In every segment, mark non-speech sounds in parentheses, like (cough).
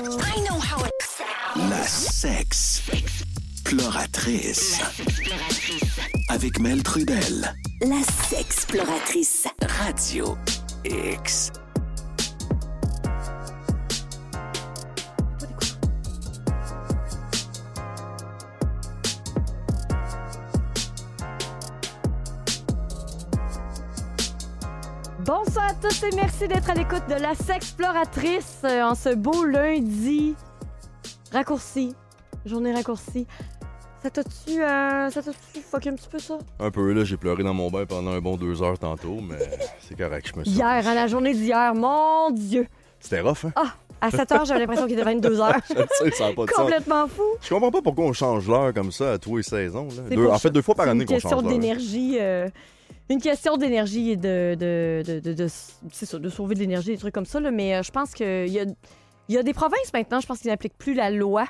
I know how it sounds. La sexe exploratrice. Avec Mel Trudel. La exploratrice. Radio X. merci d'être à l'écoute de La Sexploratrice euh, en ce beau lundi raccourci, journée raccourcie. Ça t'a-tu, euh, ça t'a-tu fucké un petit peu ça? Un peu, là, j'ai pleuré dans mon bain pendant un bon deux heures tantôt, mais (laughs) c'est correct, je me suis. Hier, à hein, la journée d'hier, mon Dieu! C'était rough, hein? Ah! À 7 heures, j'avais l'impression qu'il être 22 heures. (laughs) je sais, ça pas Complètement fou. Je comprends pas pourquoi on change l'heure comme ça à tous les saisons. en fait, deux fois par année qu'on change l'heure. C'est une question d'énergie. Euh, une question d'énergie et de, de, de, sauver de l'énergie, des trucs comme ça. mais euh, je pense qu'il y a, y a des provinces maintenant, je pense qu'ils n'appliquent plus la loi.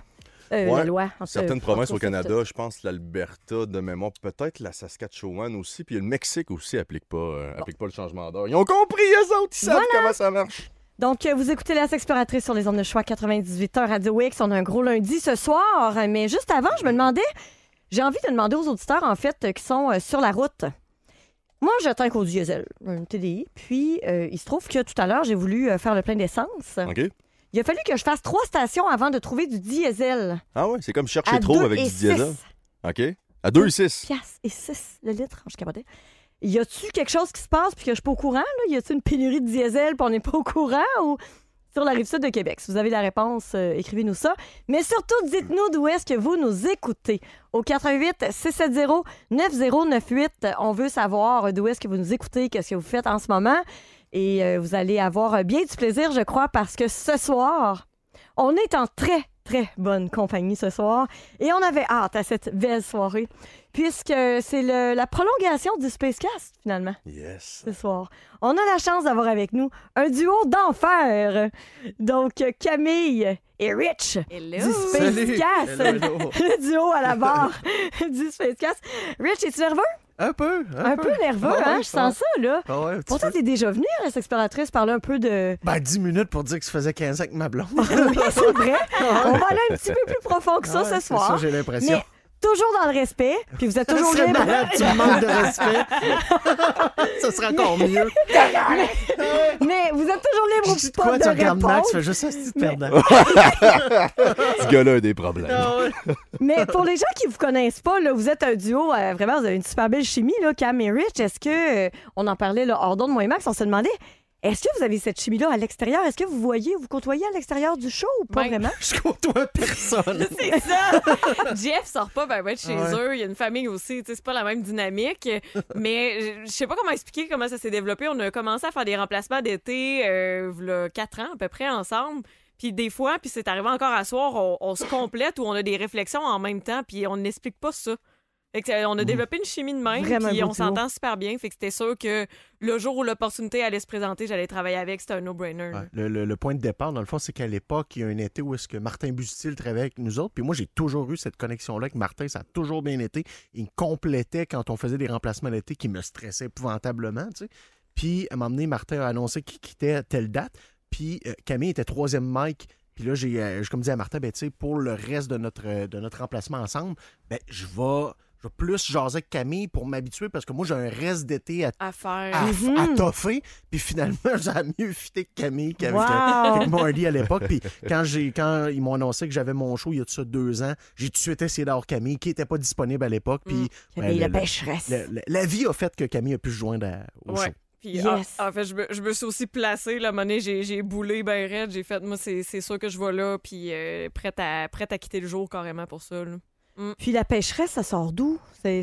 Euh, certaines provinces au Canada, je pense l'Alberta de mémoire, peut-être la Saskatchewan aussi, puis le Mexique aussi n'applique pas, euh, pas le changement d'heure. Ils ont compris, eux autres, ils savent comment ça marche. Donc, vous écoutez La Exploratrice sur les zones de choix 98h Radio X. On a un gros lundi ce soir, mais juste avant, je me demandais, j'ai envie de demander aux auditeurs, en fait, qui sont sur la route, moi, j'attends qu'au diesel, un TDI. Puis, euh, il se trouve que tout à l'heure, j'ai voulu euh, faire le plein d'essence. OK. Il a fallu que je fasse trois stations avant de trouver du diesel. Ah ouais, c'est comme chercher trop avec du diesel. OK. À deux et six. Piastres et 6 le litre. Je capotais. Y a-tu quelque chose qui se passe puis que je suis pas au courant? Là? Y a-tu une pénurie de diesel puis on n'est pas au courant? Ou sur la rive sud de Québec. Si vous avez la réponse, euh, écrivez-nous ça. Mais surtout, dites-nous d'où est-ce que vous nous écoutez. Au 88 670 9098, on veut savoir d'où est-ce que vous nous écoutez, qu'est-ce que vous faites en ce moment. Et euh, vous allez avoir bien du plaisir, je crois, parce que ce soir, on est en très très bonne compagnie ce soir. Et on avait hâte à cette belle soirée, puisque c'est la prolongation du Spacecast, finalement. Yes. Ce soir. On a la chance d'avoir avec nous un duo d'enfer. Donc, Camille et Rich du Spacecast. Hello. (laughs) Le duo à la barre du Spacecast. Rich, es-tu nerveux? Un peu. Un, un peu. nerveux, hein? je sens ça, là. Ah, ouais, Pourtant, t'es déjà venu, cette exploratrice, parler un peu de. Ben, 10 minutes pour dire que tu faisais 15 ans avec ma blonde. (laughs) oui, c'est vrai. (laughs) On va aller un petit peu plus profond que ça ce soir. ça, j'ai l'impression toujours dans le respect, puis vous êtes toujours libre. Malade, tu manques de respect. (laughs) Ça sera encore mieux. mais vous êtes toujours libre ou pas quoi, de tu regardes Max, fais juste ça si tu mais... (laughs) Ce gars-là a des problèmes. Ah mais pour les gens qui vous connaissent pas, là, vous êtes un duo, euh, vraiment, vous avez une super belle chimie, là, Cam et Rich. Est-ce que, euh, on en parlait là, hors d'onde, moi et Max, on se demandé... Est-ce que vous avez cette chimie-là à l'extérieur? Est-ce que vous voyez, vous côtoyez à l'extérieur du show ou pas ben, vraiment? (laughs) Je côtoie personne. (laughs) C'est ça! (laughs) Jeff sort pas, ben, ben de chez eux. Il y a une famille aussi. C'est pas la même dynamique. Mais je- sais pas comment expliquer comment ça s'est développé. On a commencé à faire des remplacements d'été, euh, quatre ans à peu près, ensemble. Puis des fois, puis c'est arrivé encore à soir, on, on se complète ou on a des réflexions en même temps, puis on n'explique pas ça. Euh, on a mhm. développé une chimie de même, puis on s'entend super bien. Fait que c'était sûr que le jour où l'opportunité allait se présenter, j'allais travailler avec. C'était un no-brainer. le, point de départ, dans le fond, c'est qu'à l'époque, il y a un été où est-ce que Martin Bustil travaillait avec nous autres. Puis moi, j'ai toujours eu cette connexion-là avec Martin. Ça a toujours bien été. Il me complétait quand on faisait des remplacements d'été qui me stressaient épouvantablement. Tu sais. Puis à un Martin a annoncé qu'il quittait telle date. Puis euh, Camille était troisième Mike. Puis là, j'ai, euh, je comme disais à Martin, ben, pour le reste de notre, de notre remplacement ensemble, ben, je vais je plus jaser que Camille pour m'habituer parce que moi, j'ai un reste d'été à, faire. Mhm. toffer. Puis finalement, (laughs) j'ai mieux fité que Camille qu'avec euh, avait Marty à l'époque. Puis quand, quand ils m'ont annoncé que j'avais mon show il y a ça deux ans, j'ai tout de suite essayé d'avoir Camille qui n'était pas disponible à l'époque. Puis, mm. ben, la, vie a fait que Camille a pu se joindre à, au show. Ah, en, fait, je me, suis aussi placée. La monnaie, j'ai boulé ben raide. J'ai fait, moi, c'est sûr que je vais là, puis euh, prête, à, prête à quitter le jour carrément pour ça. Mm. Puis la pêcheresse, ça sort d'où? C'est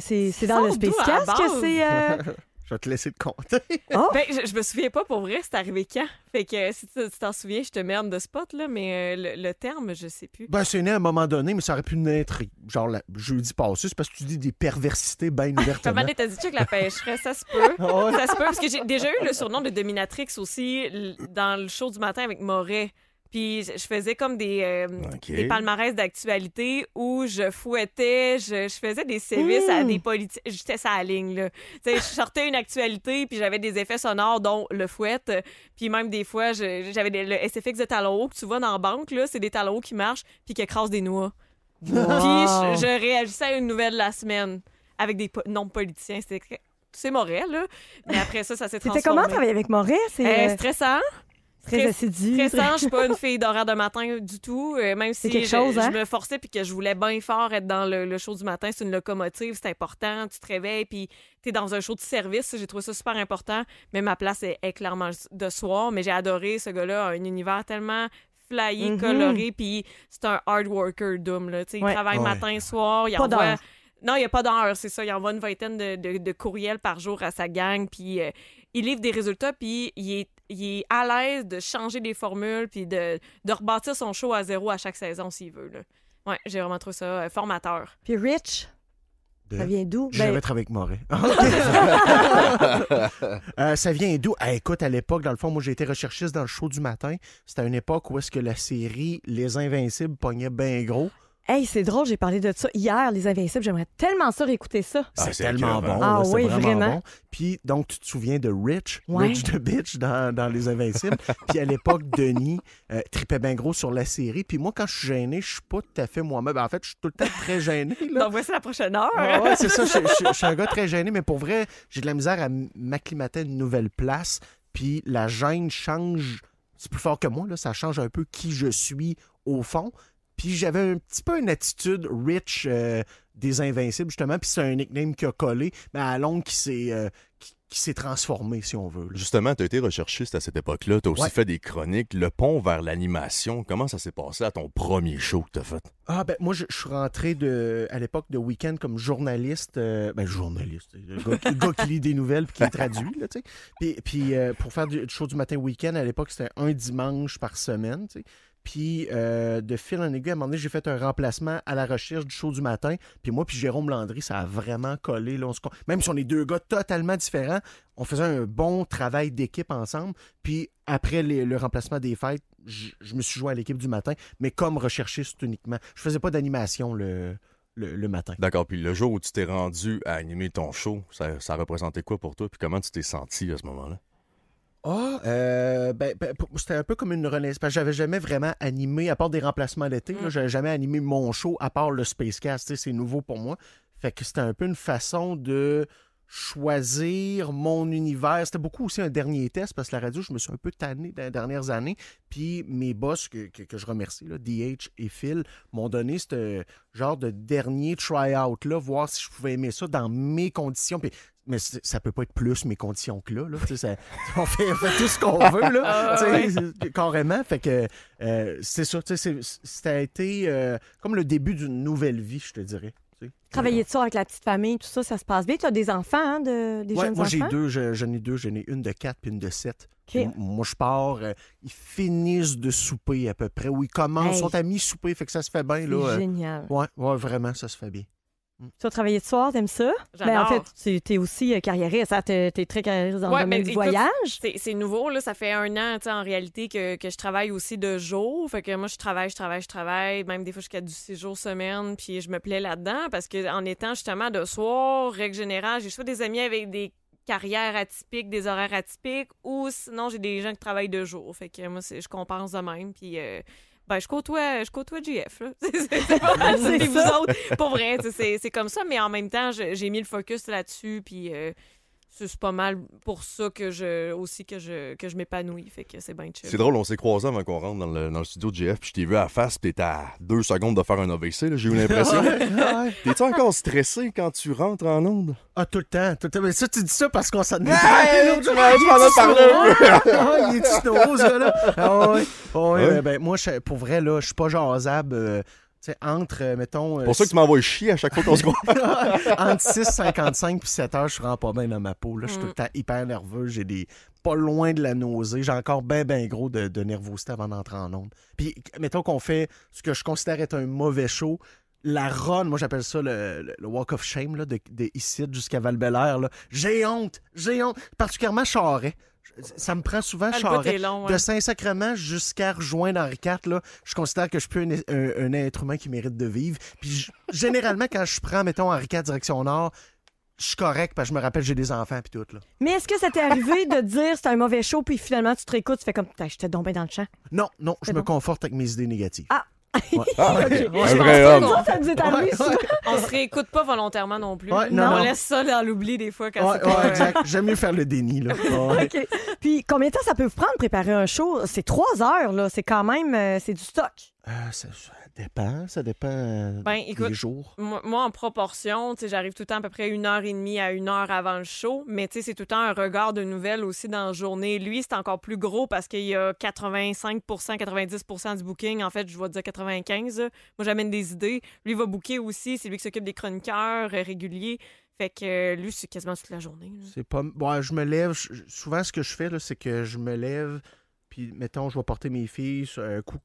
dans le Space que c'est. Euh? (laughs) je vais te laisser te compter. Ah! Ben, je, me souviens pas pour vrai, c'est arrivé quand. Fait que euh, si tu t'en souviens, je te merde de spot, là, mais euh, le, terme, je sais plus. Ben, c'est né à un moment donné, mais ça aurait pu naître. Genre, la, jeudi passé, c'est parce que tu dis des perversités ben (laughs) ouvertement. Hein? t'as dit que la pêcheresse, ça se peut. (laughs) ça se peut, parce que j'ai déjà eu le surnom de dominatrix aussi dans le show du matin avec Moret. Puis je faisais comme euh, des, palmarès d'actualité où je fouettais, je, faisais des services à hmm. des politiques. J'étais ça sa ligne, là. sais, je sortais une actualité, puis j'avais des effets sonores, dont le fouette. Puis même des fois, j'avais le SFX de talons hauts que tu vois dans la banque, là. C'est des talons hauts qui marchent, puis qui écrasent des noix. Puis je, réagissais à une nouvelle de la semaine avec des non-politiciens. c'est Morel, là. Mais après ça, ça s'est transformé. C'était comment travailler avec Morel? C'est euh, euh, stressant. Très, très Très je suis pas une fille d'horaire de matin du tout. Euh, même si hein? je, me forçais puis que je voulais bien fort être dans le, show du matin, c'est une locomotive, c'est important. Tu te réveilles puis tu es dans un show de service. J'ai trouvé ça super important. Mais ma place est, clairement de soir. Mais j'ai adoré ce gars-là, un univers tellement flyé, mhm. coloré. Puis c'est un hard worker, Doom. Là. Ouais. Il travaille matin, soir. Il pas envoie... Non, il n'y a pas d'heure, c'est ça. Il envoie une vingtaine de, courriels par jour à sa gang. Puis euh, il livre des résultats. Puis il est il est à l'aise de changer des formules puis de, rebâtir son show à zéro à chaque saison s'il veut. Là. Ouais, j'ai vraiment trouvé ça euh, formateur. Puis Rich, Ça vient d'où? Je vais ben, être avec Moret. (laughs) (laughs) Euh, ça vient d'où? Eh, écoute, à l'époque, dans le fond, moi, j'ai été recherchiste dans le show du matin. C'était à une époque où est-ce que la série Les Invincibles pognait bien gros. Hey, c'est drôle, j'ai parlé de ça hier, Les Invincibles. J'aimerais tellement ça réécouter ça. Ah, c'est tellement bon. Ah vraiment. Puis, donc, tu te souviens de Rich, Rich the Bitch dans, Les Invincibles. (laughs) puis, à l'époque, Denis euh, bien gros sur la série. Puis, moi, quand je suis gêné, je suis pas tout à fait moi-même. En fait, je suis tout le temps très gêné. (laughs) donc, voici la prochaine heure. c'est ça. Je suis un gars très gêné, mais pour vrai, j'ai de la misère à m'acclimater à une nouvelle place. Puis, la gêne change. C'est plus fort que moi, là. Ça change un peu qui je suis au fond. Puis j'avais un petit peu une attitude rich euh, des Invincibles, justement. Puis c'est un nickname qui a collé, mais à longue euh, qui s'est transformé, si on veut. Justement, tu as été recherchiste à cette époque-là. Tu as aussi fait des chroniques. Le pont vers l'animation, comment ça s'est passé à ton premier show que tu as fait? Ah, ben, moi, je, suis rentré à l'époque de Week-end comme journaliste. Euh, ben, journaliste. Le gars, qui lit des nouvelles puis qui traduit, là, tu sais. Puis, pour faire du show du matin Week-end, à l'époque, c'était un dimanche par semaine, tu sais. Puis euh, de fil en aiguille, à un moment donné, j'ai fait un remplacement à la recherche du show du matin. Puis moi, puis Jérôme Landry, ça a vraiment collé. Même si on est deux gars totalement différents, on faisait un bon travail d'équipe ensemble. Puis après le remplacement des fêtes, je, me suis joint à l'équipe du matin, mais comme recherchiste uniquement. Je faisais pas d'animation le, le, matin. D'accord. Puis le jour où tu t'es rendu à animer ton show, ça, représentait quoi pour toi? Puis comment tu t'es senti à ce moment-là? Ah, euh, euh, ben, ben, c'était un peu comme une renaissance. J'avais jamais vraiment animé, à part des remplacements d'été, mm. j'avais jamais animé mon show à part le Spacecast. C'est nouveau pour moi. Fait que c'était un peu une façon de choisir mon univers. C'était beaucoup aussi un dernier test parce que la radio, je me suis un peu tanné dans les dernières années. Puis mes boss, que, je remercie, là, DH et Phil, m'ont donné ce genre de dernier try-out-là, voir si je pouvais aimer ça dans mes conditions mais ça peut pas être plus mes conditions que là. là. (laughs) on, fait, tout ce qu'on veut, là. Ah, carrément. Fait que euh, c'est ça. Ça a été euh, comme le début d'une nouvelle vie, je te dirais. Travailler de ça avec la petite famille, tout ça, ça se passe bien. Tu as des enfants, hein, de, des jeunes moi, enfants? Moi, j'ai deux. J'en ai deux. J'en ai une de quatre puis une de sept. Moi, je pars. Euh, ils finissent de souper à peu près. Ou ils commencent, sont à souper Fait que ça se fait bien. Là, Génial. ouais, vraiment, ça se fait bien. Mm. Tu as travaillé de soir, t'aimes ça? Mais ben, en fait, tu es aussi euh, carriériste. Hein, t'es Tu es, très carriériste dans le domaine ben, du voyage. C'est nouveau. Là, ça fait un an, en réalité, que, je travaille aussi de jour. Fait que moi, je travaille, je travaille, je travaille. Même des fois, jusqu'à du séjour jours semaine. Puis je me plais là-dedans parce qu'en étant justement de soir, règle générale, j'ai soit des amis avec des carrières atypiques, des horaires atypiques, ou sinon, j'ai des gens qui travaillent de jour. Fait que moi, je compense de même. Puis. Euh, ben, je côtoie, je côtoie GF. (laughs) C'est pas ah, vous autres. Pour vrai, c'est comme ça, mais en même temps, j'ai mis le focus là-dessus, puis euh, c'est pas mal pour ça que je aussi que je que je m'épanouis fait que c'est bien chill. C'est drôle, on s'est croisés avant qu'on rentre dans le, dans le, studio de GF, puis je t'ai vu à face, puis t'étais à deux secondes de faire un AVC, j'ai eu l'impression. (laughs) T'es-tu encore stressé quand tu rentres en onde Ah tout le temps, tout le temps. Mais ça tu dis ça parce qu'on s'en est Ah, il est rose là ah, ah, ben moi pour vrai là, je suis pas jasable euh, entre, euh, mettons. C'est euh, pour ça que tu m'envoies chier à chaque fois qu'on se voit. (laughs) entre 6h55 puis 7 heures, je suis pas bien dans ma peau. je suis tout le mm. temps hyper nerveux. J'ai des. pas loin de la nausée. J'ai encore ben, ben gros de, nervosité avant d'entrer en onde. Puis, mettons qu'on fait ce que je considère être un mauvais show. La run, moi j'appelle ça le, walk of shame, là, de, ici jusqu'à Val-Belair. J'ai honte, j'ai honte, particulièrement Charret. Euh, ça me prend souvent ah, de Saint-Sacrement jusqu'à rejoindre Henri IV. Là, je considère que je suis un, un, être humain qui mérite de vivre. Puis généralement, quand je prends, mettons, Henri IV direction nord, je suis correct parce que je me rappelle j'ai des enfants puis tout là. Mais est-ce que ça t'est arrivé de dire c'est un mauvais show puis finalement tu te réécoutes tu fais comme t'ai tombé dans le champ Non, non, je me conforte avec mes idées négatives. Ah, ah, je pense que Ça, nous est arrivé On se réécoute pas volontairement non plus. On laisse ça dans l'oubli des fois quand c'est J'aime mieux faire le déni. Là. (laughs) Puis combien de temps ça peut vous prendre préparer un show? C'est trois heures, là. C'est quand même... Euh, c'est du stock. Euh, dépend, ça dépend euh, ben, des jours. Moi, en proportion, j'arrive tout le temps à peu près une heure et demie à une heure avant le show, mais c'est tout le temps un regard de nouvelles aussi dans la journée. Lui, c'est encore plus gros parce qu'il y a 85 90 du booking. En fait, je vais dire 95 Moi, j'amène des idées. Lui il va booker aussi. C'est lui qui s'occupe des chroniqueurs euh, réguliers. Fait que euh, lui, c'est quasiment toute la journée. C'est pas. Bon, je me lève. Souvent, ce que je fais, c'est que je me lève. Puis, mettons, je vais porter mes filles un coup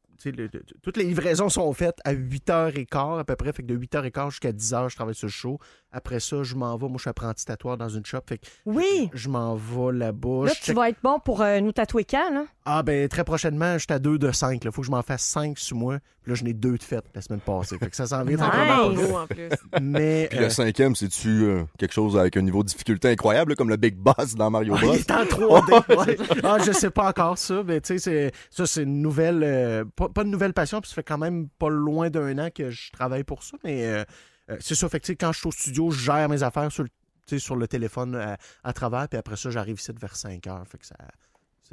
toutes les livraisons sont faites à 8h15 à peu près. Fait que de 8h15 jusqu'à 10h, je travaille sur le show. Après ça, je m'en vais. Moi, je suis apprenti tatoueur dans une shop. Fait oui. Je, m'en vais là-bas. Là, tu vas être bon pour euh, nous tatouer quand, là? Ah, ben, très prochainement, je suis à 2 de 5. Il faut que je m'en fasse 5 sur moi. là, je n'ai 2 de fête la semaine passée. Fait que ça s'en vient en plus. Mais, Puis le euh, cinquième, c'est-tu euh, quelque chose avec un niveau de difficulté incroyable, comme le Big Boss dans Mario ah, Bros? il est en 3D. (laughs) ah, je sais pas encore ça, mais tu sais, ça, c'est une nouvelle pas de nouvelle passion, puis ça fait quand même pas loin d'un an que je travaille pour ça, mais euh, euh, c'est ça. Fait quand je suis au studio, je gère mes affaires sur le, sur le téléphone euh, à, travers, puis après ça, j'arrive ici vers 5 heures. Fait que ça,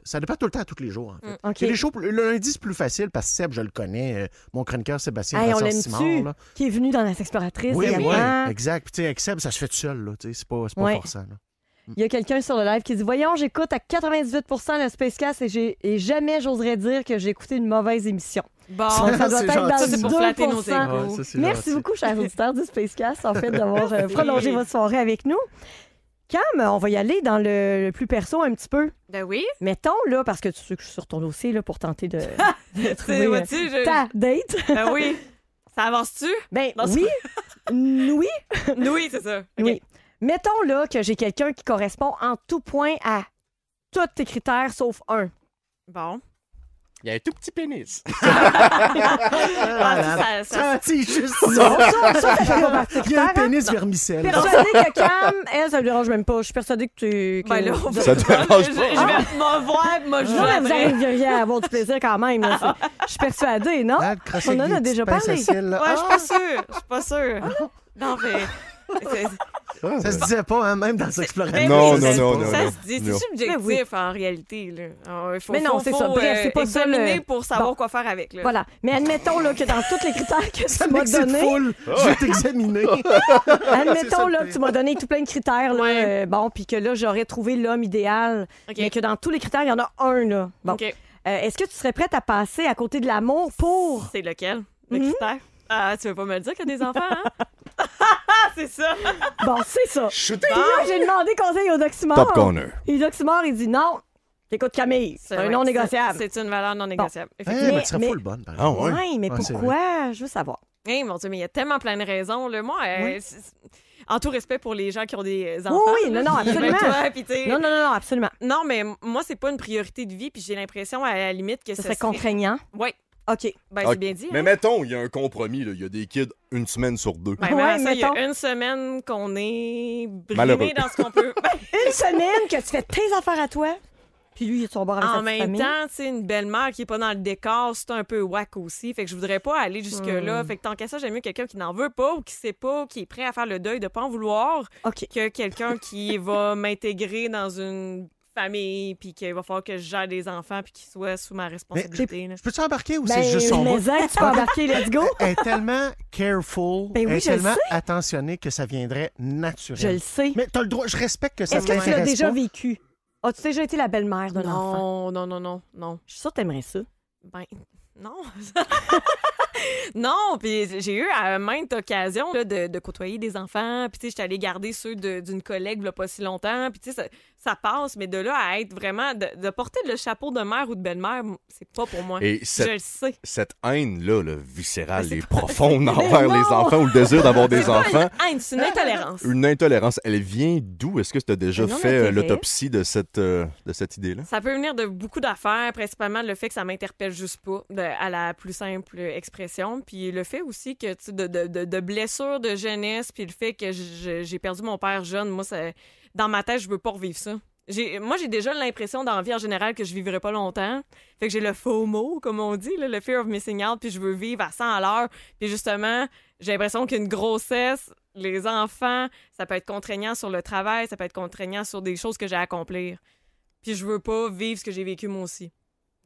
ça dépend tout le temps, tous les jours. En mm, le lundi, c'est plus facile parce que Seb, je le connais, mon chroniqueur Sébastien Là. Qui est venu dans la exploratrice. Oui, oui, exact. Puis, avec Seb, ça se fait tout seul. C'est pas, pas il y a quelqu'un sur le live qui dit Voyons, j'écoute à 98 le Spacecast et, et jamais j'oserais dire que j'ai écouté une mauvaise émission. Bon, ça doit être dans ça, Merci beaucoup, chers auditeurs du Spacecast, en fait, d'avoir euh, (laughs) prolongé votre soirée avec nous. Cam, on va y aller dans le, plus perso un petit peu. Ben oui. Mettons, là, parce que tu sais que je suis sur ton dossier, là, pour tenter de, (laughs) trouver euh, ta date. ben oui. Ça avance-tu? Ben oui. (laughs) oui. oui, c'est ça. Oui. Mettons là que j'ai quelqu'un qui correspond en tout point à tous tes critères sauf un. Bon. Il y a un tout petit pénis. (laughs) Ah, ça, ça, juste ça. Ça, Il y a un pénis vermicelle. Persuadée que Cam, elle, ça ne dérange même pas. Je suis persuadée que tu. Ben que- Ça te dérange pas. je vais me voir, moi, je Non, vous vais avoir du plaisir quand même. Je suis persuadée, non? Ah, on en a déjà parlé. Ouais, je suis pas ah! sûre. Je suis pas sûre. Ah! Non, mais ça se disait pas, hein, même dans l'exploration. Non, non, non, non. Ça se dit, c'est subjectif en réalité. il faut, mais non, c'est ça. Bref, c'est pas euh, ça. Le... pour savoir quoi faire avec. Voilà. Mais admettons là, que dans tous les critères que tu m'as donné. Ah. Je vais t'examiner. (laughs) admettons là, que tu m'as donné tout plein de critères. Euh, bon, puis que là, j'aurais trouvé l'homme idéal. Mais que dans tous les critères, il y en a un. Là. Bon. Euh, est-ce que tu serais prête à passer à côté de l'amour pour. C'est lequel? Le mhm. critère? Ah, tu veux pas me le dire qu'il y a des enfants, hein? (laughs) c'est ça. Bon, c'est ça. j'ai demandé conseil aux oxymores. Top corner. Les oxymores, ils dit non. Écoute Camille, c'est un non négociable. C'est une valeur non négociable. Eh, mais tu serais full bonne, par ah mais pourquoi? Je veux savoir. Eh mon Dieu, mais il y a tellement plein de raisons. le Moi, euh, en tout respect pour les gens qui ont des euh, enfants. Oui, oui non, non, absolument. non, non, non, absolument. Non, mais moi, c'est pas une priorité de vie, puis j'ai l'impression à la limite que ça, serait... contraignant. Oui, OK. Ben, c'est bien dit. Mais hein. mettons, il y a un compromis. Il y a des kids une semaine sur deux. Ben, une semaine qu'on est Malheureux. dans ce qu'on peut. (laughs) Une semaine que tu fais tes affaires à toi, puis lui, il est son bord avec en même temps, c'est une belle-mère qui n'est pas dans le décor, c'est un peu whack aussi. Fait que je voudrais pas aller jusque-là. Hmm. Fait que tant qu'à ça, j'aime mieux quelqu'un qui n'en veut pas ou qui sait pas, qui est prêt à faire le deuil de pas en vouloir, que quelqu'un qui va m'intégrer dans une famille, puis qu'il va falloir que je gère des enfants, puis qu'ils soient sous ma responsabilité. je peux-tu embarquer ou c'est ben, juste son mot? tu (laughs) peux embarquer, let's go! Elle est tellement careful, ben elle est tellement attentionnée que ça viendrait naturellement. Je le sais. Mais t'as le droit, je respecte que ça Est-ce que tu l'as déjà vécu? As-tu déjà été la belle-mère d'un enfant? Non, non, non, non. Je suis sûre que t'aimerais ça. Ben, non. (laughs) non, puis j'ai eu à maintes occasions de, côtoyer des enfants. Puis, tu sais, j'étais allée garder ceux d'une collègue, là, pas si longtemps. Puis, tu sais, ça passe, mais de là à être vraiment. de, porter le chapeau de mère ou de belle-mère, c'est pas pour moi. Et Je le sais. Cette haine-là, le viscérale et profonde envers les enfants ou le désir d'avoir des enfants. Une haine, c'est une intolérance. Une intolérance. Elle vient d'où? Est-ce que tu as déjà fait euh, l'autopsie de cette, euh, de cette idée-là? Ça peut venir de beaucoup d'affaires, principalement le fait que ça m'interpelle juste pas, à la plus simple expression. Puis le fait aussi que tu, de, de, de blessures de jeunesse, puis le fait que j'ai perdu mon père jeune, moi, ça, dans ma tête, je veux pas revivre ça moi, j'ai déjà l'impression dans la vie en général que je vivrai pas longtemps. Fait que j'ai le faux mot, comme on dit, le fear of missing out, puis je veux vivre à 100 à l'heure. Puis justement, j'ai l'impression qu'une grossesse, les enfants, ça peut être contraignant sur le travail, ça peut être contraignant sur des choses que j'ai à accomplir. Puis je veux pas vivre ce que j'ai vécu moi aussi.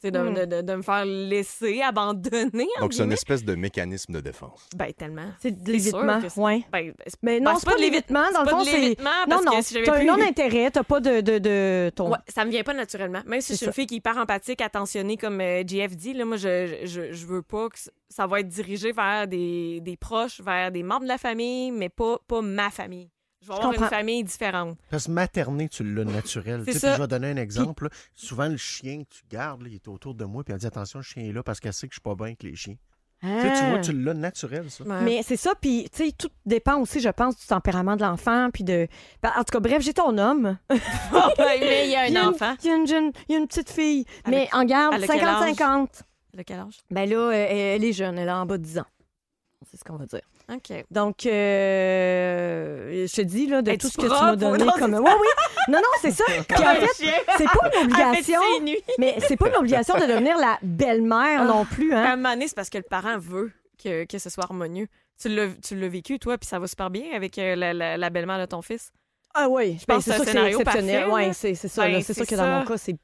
De, de, hmm. de, de, me faire laisser, abandonner. Donc, c'est une espèce de mécanisme de défense. Ben, tellement. C'est de l'évitement, oui. Ben, mais ben, non, ben, c'est pas, de l'évitement. Dans le fond, c'est. Non, non, si t'as un non-intérêt, t'as pas de. de, ton... ouais, ça me vient pas naturellement. Même si je suis une fille qui est hyper empathique, attentionnée, comme euh, JF dit, là, moi, je, je, je, veux pas que ça va être dirigé vers des, des, proches, vers des membres de la famille, mais pas, pas ma famille. Je vais avoir une famille différente. Parce que materner, tu l'as naturel. Tu je vais donner un exemple. Souvent, le chien que tu gardes, il est autour de moi, puis elle dit attention, le chien est là parce qu'elle sait que je suis pas bien avec les chiens. Tu vois, tu l'as naturel, ça. Mais c'est ça, puis tu sais, tout dépend aussi, je pense, du tempérament de l'enfant, puis de... Ben, en tout cas, bref, j'ai ton homme. (laughs) mais il y a un enfant. Il y a une, une petite fille, mais en garde, 50-50. Le quel âge? Ben là, euh, elle, est jeune, elle est en bas de 10 ans. C'est ce qu'on va dire. Donc, euh, je te dis, là, de tout ce que tu m'as donné comme. Oui, oui. Non, non, c'est ça. (laughs) Puis en fait, c'est pas une obligation. mais c'est pas une obligation de devenir la belle-mère ah. non plus. Hein. À un moment donné, c'est parce que le parent veut que, que ce soit harmonieux. Tu l'as vécu, toi, puis ça va super bien avec euh, la, la, belle-mère de ton fils. Ah oui, je ben, pense que c'est exceptionnel. Oui, c'est ça. Ben, c'est sûr que dans mon cas, c'est.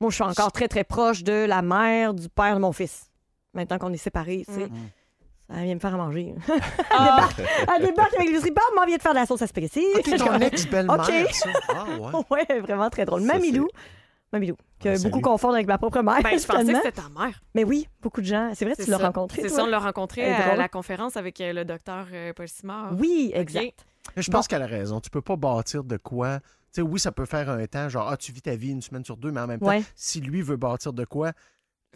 Moi, je suis encore très, très proche de la mère, du père de mon fils. Maintenant qu'on est séparés, tu sais. Mm. Elle vient me faire à manger. (laughs) elle, ah. débarque, elle débarque avec l'épicerie. Bam, elle vient de faire de la sauce à spaghetti. Ah, ok, ton ex-belle-mère. OK. Ah, ouais. (laughs) ouais, vraiment très drôle. Mamilou. Mamilou, ah, que ben, beaucoup confondent avec ma propre mère. Ben, je pensais que c'était ta mère. Mais oui, beaucoup de gens. C'est vrai, que tu l'as rencontré. C'est ça, on l'a rencontré à la conférence avec euh, le docteur euh, Paul Simard. Oui, exact. Je pense qu'elle a raison. Tu peux pas bâtir de quoi. Tu sais, oui, ça peut faire un temps, genre, tu vis ta vie une semaine sur deux, mais en même temps, si lui veut bâtir de quoi,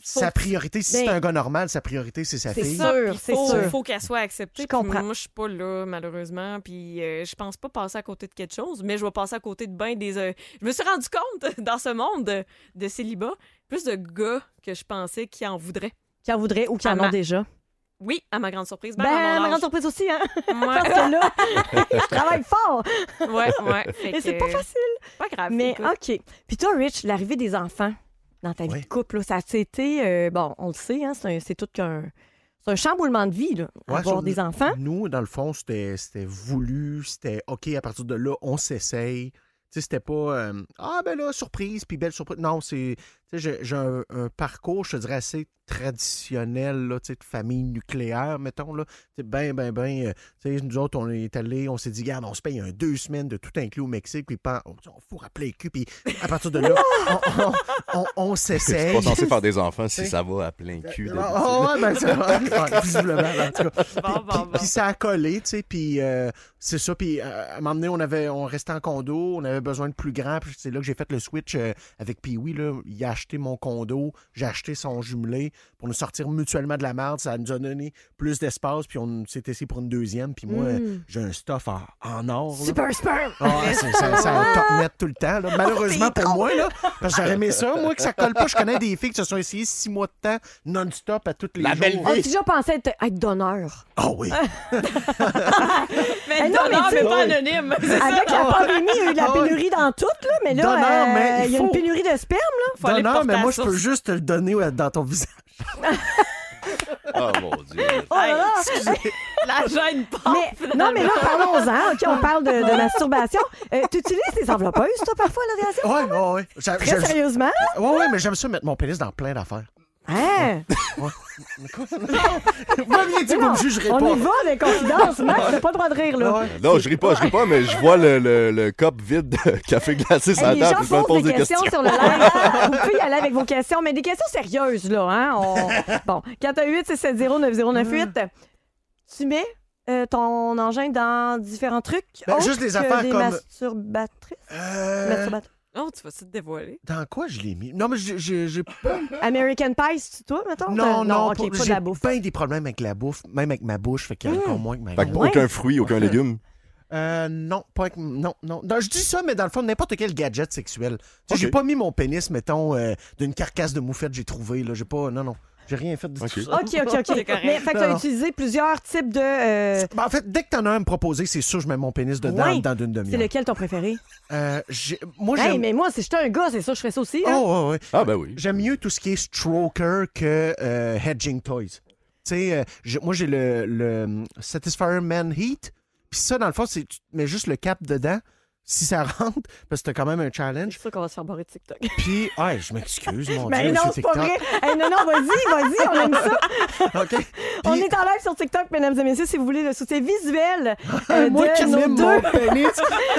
sa priorité, si c'est ben un gars normal, sa priorité, c'est sa fille. C'est c'est faut, Il faut qu'elle soit acceptée. Je comprends. Moi, je suis pas là, malheureusement. Puis euh, je pense pas passer à côté de quelque chose, mais je vais passer à côté de ben des. Euh, je me suis rendu compte, (laughs) dans ce monde de, célibat, plus de gars que je pensais qui en voudraient. Qui en voudraient ou qui en, ont déjà. Oui, à ma grande surprise. Ben, à ma grande surprise aussi, hein? (laughs) Parce là, je travaille fort. ouais, ouais. Et c'est pas facile. Pas grave. Mais, OK. Puis toi, Rich, l'arrivée des enfants dans ta vie de couple. Ça c'était euh, bon, on le sait, hein, c'est tout qu'un. C'est un chamboulement de vie, là, avoir des enfants. Nous, dans le fond, c'était voulu, c'était OK, à partir de là, on s'essaye. Tu sais, c'était pas euh, Ah, ben là, surprise, puis belle surprise. Non, c'est j'ai un, parcours, je te dirais, assez traditionnel, là, de famille nucléaire, mettons. Là. Ben, ben, ben. Euh, nous autres, on est allés, on s'est dit, garde, on se paye un deux semaines de tout inclus au Mexique, puis on, on fout rappeler les culs, puis à partir de là, (laughs) on, on, s'essaye. faire des enfants si ça va à plein ben, cul. Ben, ah, ben, ça puis, ça a collé, tu sais, puis euh, c'est ça. Puis euh, à un moment donné, on, avait, on restait en condo, on avait besoin de plus grand, puis c'est là que j'ai fait le switch avec Piwi là, il y a acheté mon condo, j'ai acheté son jumelé pour nous sortir mutuellement de la merde. Ça nous a donné plus d'espace, puis on s'est essayé pour une deuxième. Puis moi, hmm. j'ai un stuff en, or. Là. Super, sperm! Ah, c'est un top net tout le temps. Malheureusement (laughs) pour moi, parce que j'aurais aimé ça, moi, que ça colle pas. Je connais des filles qui se sont essayées six mois de temps non-stop à toutes les la Belle On a déjà pensé être, donneur. Ah oui! (laughs) mais, eh non, donneur, mais, pas anonyme. Avec la pandémie, il y a eu la ah pénurie dans toutes, mais là, euh, il y a une pénurie de sperme. Là. faut... Non, mais moi, je peux juste te le donner dans ton visage. (laughs) oh mon Dieu. Oh, excusez. La gêne Mais non, mais là, parlons-en. OK, on parle de, masturbation. Euh, tu utilises des enveloppeuses, toi, parfois, la l'organisation? Oui, oui, oui. Très sérieusement? Oui, oui, ah! mais j'aime ça mettre mon pénis dans plein d'affaires. Hein? Ouais. Vous dit, vous me jugerez pas. On y va les confidences, Max, t'as pas le droit de rire, là. Non, je ris pas, je ris pas, mais je vois le, le, le cop vide de (laughs) café glacé sur la table. Les gens je des questions, questions, sur le live. (laughs) Ah, vous pouvez y aller avec vos questions, mais des questions sérieuses, là. Hein? On... (laughs) Bon, 418 670 9098 8 tu mets euh, ton engin dans différents trucs. Ben, juste des affaires des Masturbatrices. Euh... Masturbatrices. Non, tu vas te dévoiler? Dans quoi je l'ai mis? Non, mais j'ai- pas. (laughs) American Pie, c'est toi, mettons? Non, non, OK, pas de la bouffe. bien des problèmes avec la bouffe, même avec ma bouche, fait qu'il y a encore mm. moins que ma Fait aucun fruit, aucun légume. Euh, non, pas avec. Non, non. Je dis ça, mais dans le fond, n'importe quel gadget sexuel. Tu J'ai pas mis mon pénis, mettons, euh, d'une carcasse de moufette que j'ai trouvé. Là, j'ai pas. Non, non. J'ai rien fait de tout ça. OK, OK, OK. (laughs) Mais fait que as utilisé plusieurs types de. Euh, ben, en fait, dès que tu en as un me proposé, c'est sûr je mets mon pénis dedans dans une demi-heure. C'est lequel ton préféré? Euh, moi, hey, mais moi, si j'étais un gars, c'est sûr je ferais ça aussi. Hein. Oh, oh, ah, ben oui. J'aime mieux tout ce qui est stroker que euh, hedging toys. Tu sais, euh, moi, j'ai le, Satisfier Man Heat. Puis ça, dans le fond, c'est tu mets juste le cap dedans si ça rentre, parce que t'as quand même un challenge. C'est sûr qu'on va se faire barrer de TikTok. (laughs) Puis, ah, je m'excuse, mon (laughs) ben Dieu, non, c'est pas vrai. non, non, vas-y, vas-y, on aime ça. (laughs) OK. On est en live sur TikTok, mesdames et messieurs, si vous voulez le soutien visuel euh, de, nos deux...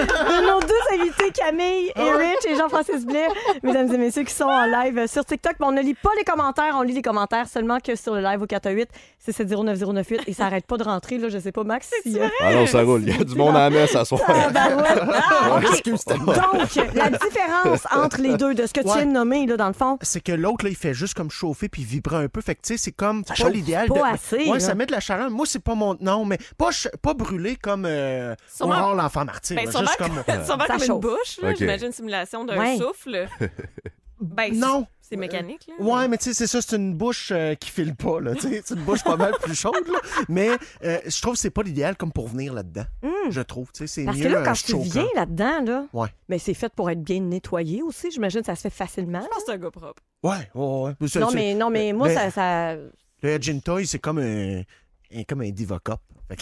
de nos deux invités, Camille et ah Rich et jean françois Blair, mesdames et messieurs, qui sont en live sur TikTok. Mais on ne lit pas les commentaires, on lit les commentaires seulement que sur le live au c'est 709098, et ça arrête pas de rentrer, là, je sais pas, Max. Si, euh, Ah non, ça roule. Il y a du monde à la messe à soir. Ah, ben ah, ah, Donc, la différence (laughs) entre les deux, de ce que tu viens de nommer, là, dans le fond. C'est que l'autre, là, il fait juste comme chauffer puis vibrer un peu. Fait que, tu sais, c'est comme. pas l'idéal. Pas assez. Ouais, ça met de la chaleur. Moi, c'est pas mon. Non, mais pas, pas brûlé comme. Euh... l'enfant martyr. Ben, juste comme. (laughs) ça comme une bouche, J'imagine une simulation d'un souffle. (laughs) Ben, non, c'est mécanique, là. Ouais, mais tu sais, c'est ça, c'est une bouche qui euh, qui file pas, là. C'est une bouche pas mal plus chaude, Mais euh, je trouve que c'est pas l'idéal comme pour venir là-dedans. Hmm. Je trouve, tu sais, c'est Parce que là, euh, quand tu viens là-dedans, là, Ouais. mais c'est fait pour être bien nettoyé aussi. J'imagine que ça se fait facilement. Je pense que c'est un gars propre. Ouais, ouais, ouais. Non, mais, non, mais moi, ça, Le gin toy, c'est comme un, comme un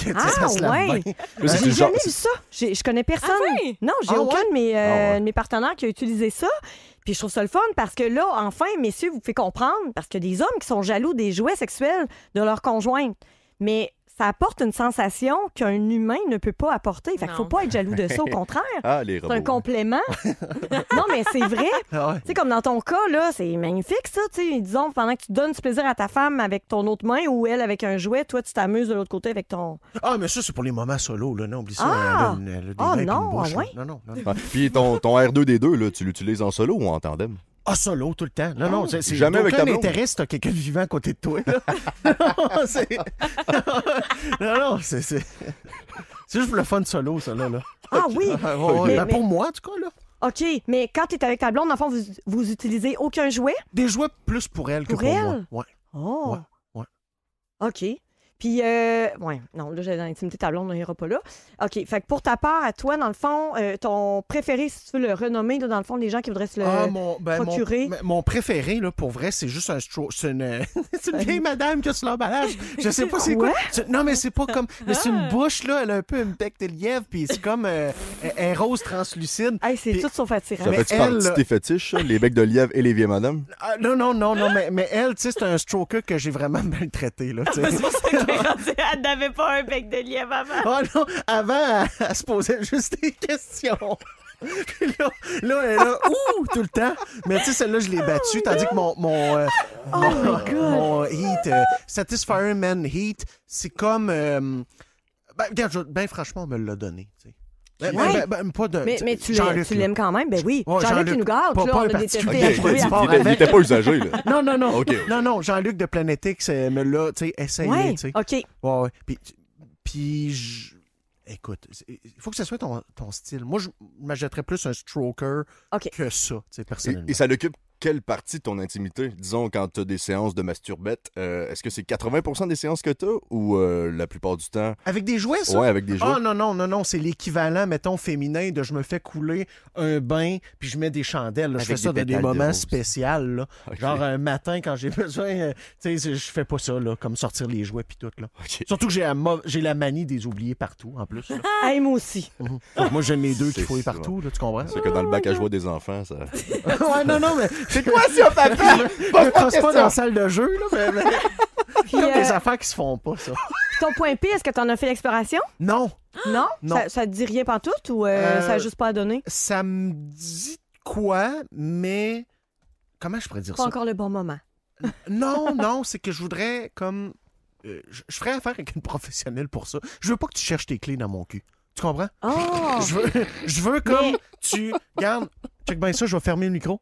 Ah, ouais. J'ai jamais vu ça. Je connais personne. Non, j'ai aucun de, mes, de mes partenaires qui a utilisé ça. Puis je trouve ça le fun parce que là, enfin, messieurs, vous pouvez comprendre, parce que des hommes qui sont jaloux des jouets sexuels de leur conjointe. Mais ça apporte une sensation qu'un humain ne peut pas apporter. Fait faut pas être jaloux de ça, au (laughs) contraire. Ah, c'est un hein. complément. (laughs) non, mais c'est vrai. Ah tu sais, comme dans ton cas, là, c'est magnifique, ça. Tu disons, pendant que tu donnes du plaisir à ta femme avec ton autre main ou elle avec un jouet, toi, tu t'amuses de l'autre côté avec ton. Ah, mais ça, c'est pour les moments solo, là. Non, oublie ça. Ah, non, Non, puis ton, ton R2D2, là, tu l'utilises en solo ou en tandem? ah, solo tout le temps. Non, non, ah, c'est jamais avec aucun intérêt si quelqu'un vivant à côté de toi. (laughs) non, c'est... non, non, c'est, c'est... juste pour le fun solo, ça, là. Ah oui! Ah, ben, pour moi, en tout cas, là. OK, mais quand t'es avec ta blonde, en fond, vous, vous utilisez aucun jouet? Des jouets plus pour elle que pour elle? moi. Ouais. Oh! ouais. OK. Puis, euh, ouais, non, là, j'ai dans l'intimité tableau, on n'ira pas là. OK, fait que pour ta part, à toi, dans le fond, euh, ton préféré, si tu veux le renommer, dans le fond, les gens qui voudraient se le ah, ben, mon, procurer. Mon, préféré, là, pour vrai, c'est juste un C'est une, (laughs) c'est une ben, vieille madame qui a sur l'emballage. Je sais pas c'est quoi. Non, mais c'est pas comme. Mais c'est une ah. bouche, là, elle a un peu une bec de lièvre, puis c'est comme un euh, rose translucide. Hey, c'est tout sauf attirant. Ça fait partie de fétiches, hein, les becs de lièvre et les vieilles madames? Ah, non, non, non, non, mais, mais elle, tu sais, c'est un stroker que j'ai vraiment (laughs) traité là, (laughs) (laughs) elle n'avait pas un bec de lièvre avant. Ah non, avant, elle, se posait juste des questions. (laughs) Puis là, elle est là, ouh, tout le temps. Mais tu sais, celle-là, je l'ai oh battue, tandis que mon, mon, euh, oh mon, euh, Heat, euh, Satisfying Man Heat, c'est comme. ben, regarde, ben, franchement, on me l'a donné mais, ben, ben, ben, mais tu l'aimes quand même, ben oui. Jean-Luc il nous garde, là, Il n'était pas (laughs) usagé, là. Non, non, non. Non, non, Jean-Luc de Planétique, euh, mais là, tu sais, essaye, oui tu sais. OK. Ouais, Puis, puis écoute, il faut que ce soit ton, ton style. Moi, je m'achèterais plus un stroker que ça, tu sais, personnellement. et ça l'occupe quelle partie de ton intimité? Disons, quand tu as des séances de masturbette, euh, est-ce que c'est 80% des séances que tu as ou euh, la plupart du temps? Avec des jouets, ça? Ouais, avec des jouets. Ah non, non, non, non, c'est l'équivalent, mettons, féminin de je me fais couler un bain puis je mets des chandelles. Je fais ça dans des moments spéciaux. Genre un matin quand j'ai (laughs) besoin, euh, tu sais, je fais pas ça, là, comme sortir les jouets puis tout. Là. Surtout que j'ai la, la, manie des oublier partout, en plus. (laughs) Ah, moi aussi. (laughs) moi, j'ai mes deux qui fouillent partout, tu comprends? C'est que dans le bac à jouets des enfants, ça... ouais, non, non, mais c'est quoi ça, papa? Je ne passe pas dans la salle de jeu, là, mais. Il y a des euh, affaires qui se font pas, ça. Ton point P, est-ce que tu en as fait l'exploration? Non. Non? Ça, ça te dit rien pantoute ou euh, euh, ça a juste pas à donner? Ça me dit quoi, mais. Comment je pourrais dire ça? Pas encore le bon moment. non, non, c'est que je voudrais comme. je, ferais affaire avec une professionnelle pour ça. Je veux pas que tu cherches tes clés dans mon cul. Tu comprends? Oh. Je veux, je veux comme tu. Garde, check bien ça, je vais fermer le micro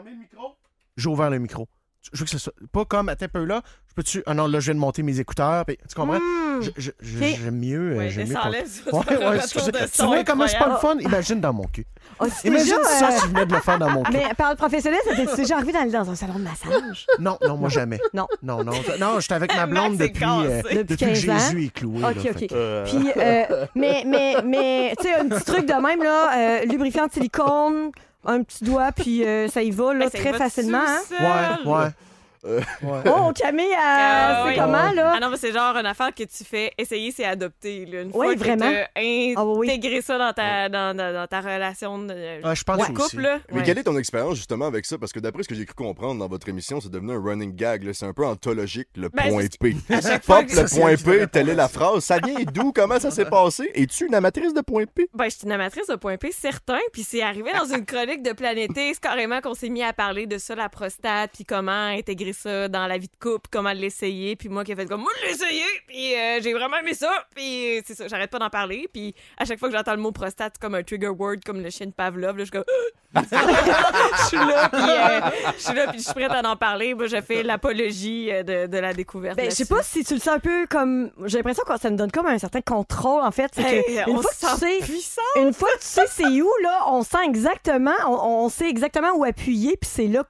le micro. J'ai ouvert le micro. Je veux que ce soit. Pas comme, à un peu là, je peux-tu. Ah non, là, je viens de monter mes écouteurs. tu comprends? Hmm, j'aime mieux. Euh, j'aime mieux. tu vois comment c'est pas fun? Imagine dans mon cul. (laughs) Oh, Imagine ça euh, si je venais de le faire dans mon (laughs) cul. Mais par professionnel, ça t'est déjà arrivé d'aller dans un salon de massage? Non, non, moi jamais. Non. Non, non. Non, j'étais avec ma blonde euh, depuis, que Jésus est cloué. OK, OK. Euh... mais, mais, mais, tu sais, un petit truc de même, là, lubrifiant de silicone un petit doigt, puis euh, ça y va là, très facilement. Hein? Ouais, ouais. Oh, Camille, euh, ah c'est comment, là? Ah non, mais c'est genre une affaire que tu fais essayer, c'est adopter. Là. Ah oui, vraiment. tu intégrer ça dans ta, dans, ta relation de, euh, ah, je pense couple. Mais quelle est ton expérience justement avec ça? Parce que d'après ce que j'ai cru comprendre dans votre émission, c'est devenu un running gag. C'est un peu anthologique, le point P. le point P, telle est la phrase. Ça vient d'où? Comment ça s'est passé? Es-tu une amatrice de point P? Ben, je suis une amatrice de point P, certain. Puis c'est arrivé dans une chronique de Planété, carrément qu'on s'est mis à parler de ça, la prostate, puis comment intégrer ça dans la vie de couple, comment l'essayer, puis moi qui ai fait comme moi l'essayer, puis euh, j'ai vraiment aimé ça, puis c'est ça, j'arrête pas d'en parler, puis à chaque fois que j'entends le mot prostate comme un trigger word comme le chien de Pavlov, là, je suis (gasps) euh, je suis là, puis je suis prête à en parler. Moi, je fais l'apologie euh, de, la découverte. Ben, je sais pas si tu le sens un peu comme, j'ai l'impression que ça me donne comme un certain contrôle en fait, une, fois que tu sais, une fois que tu sais, c'est où là, on sent exactement, on, sait exactement où appuyer, puis c'est là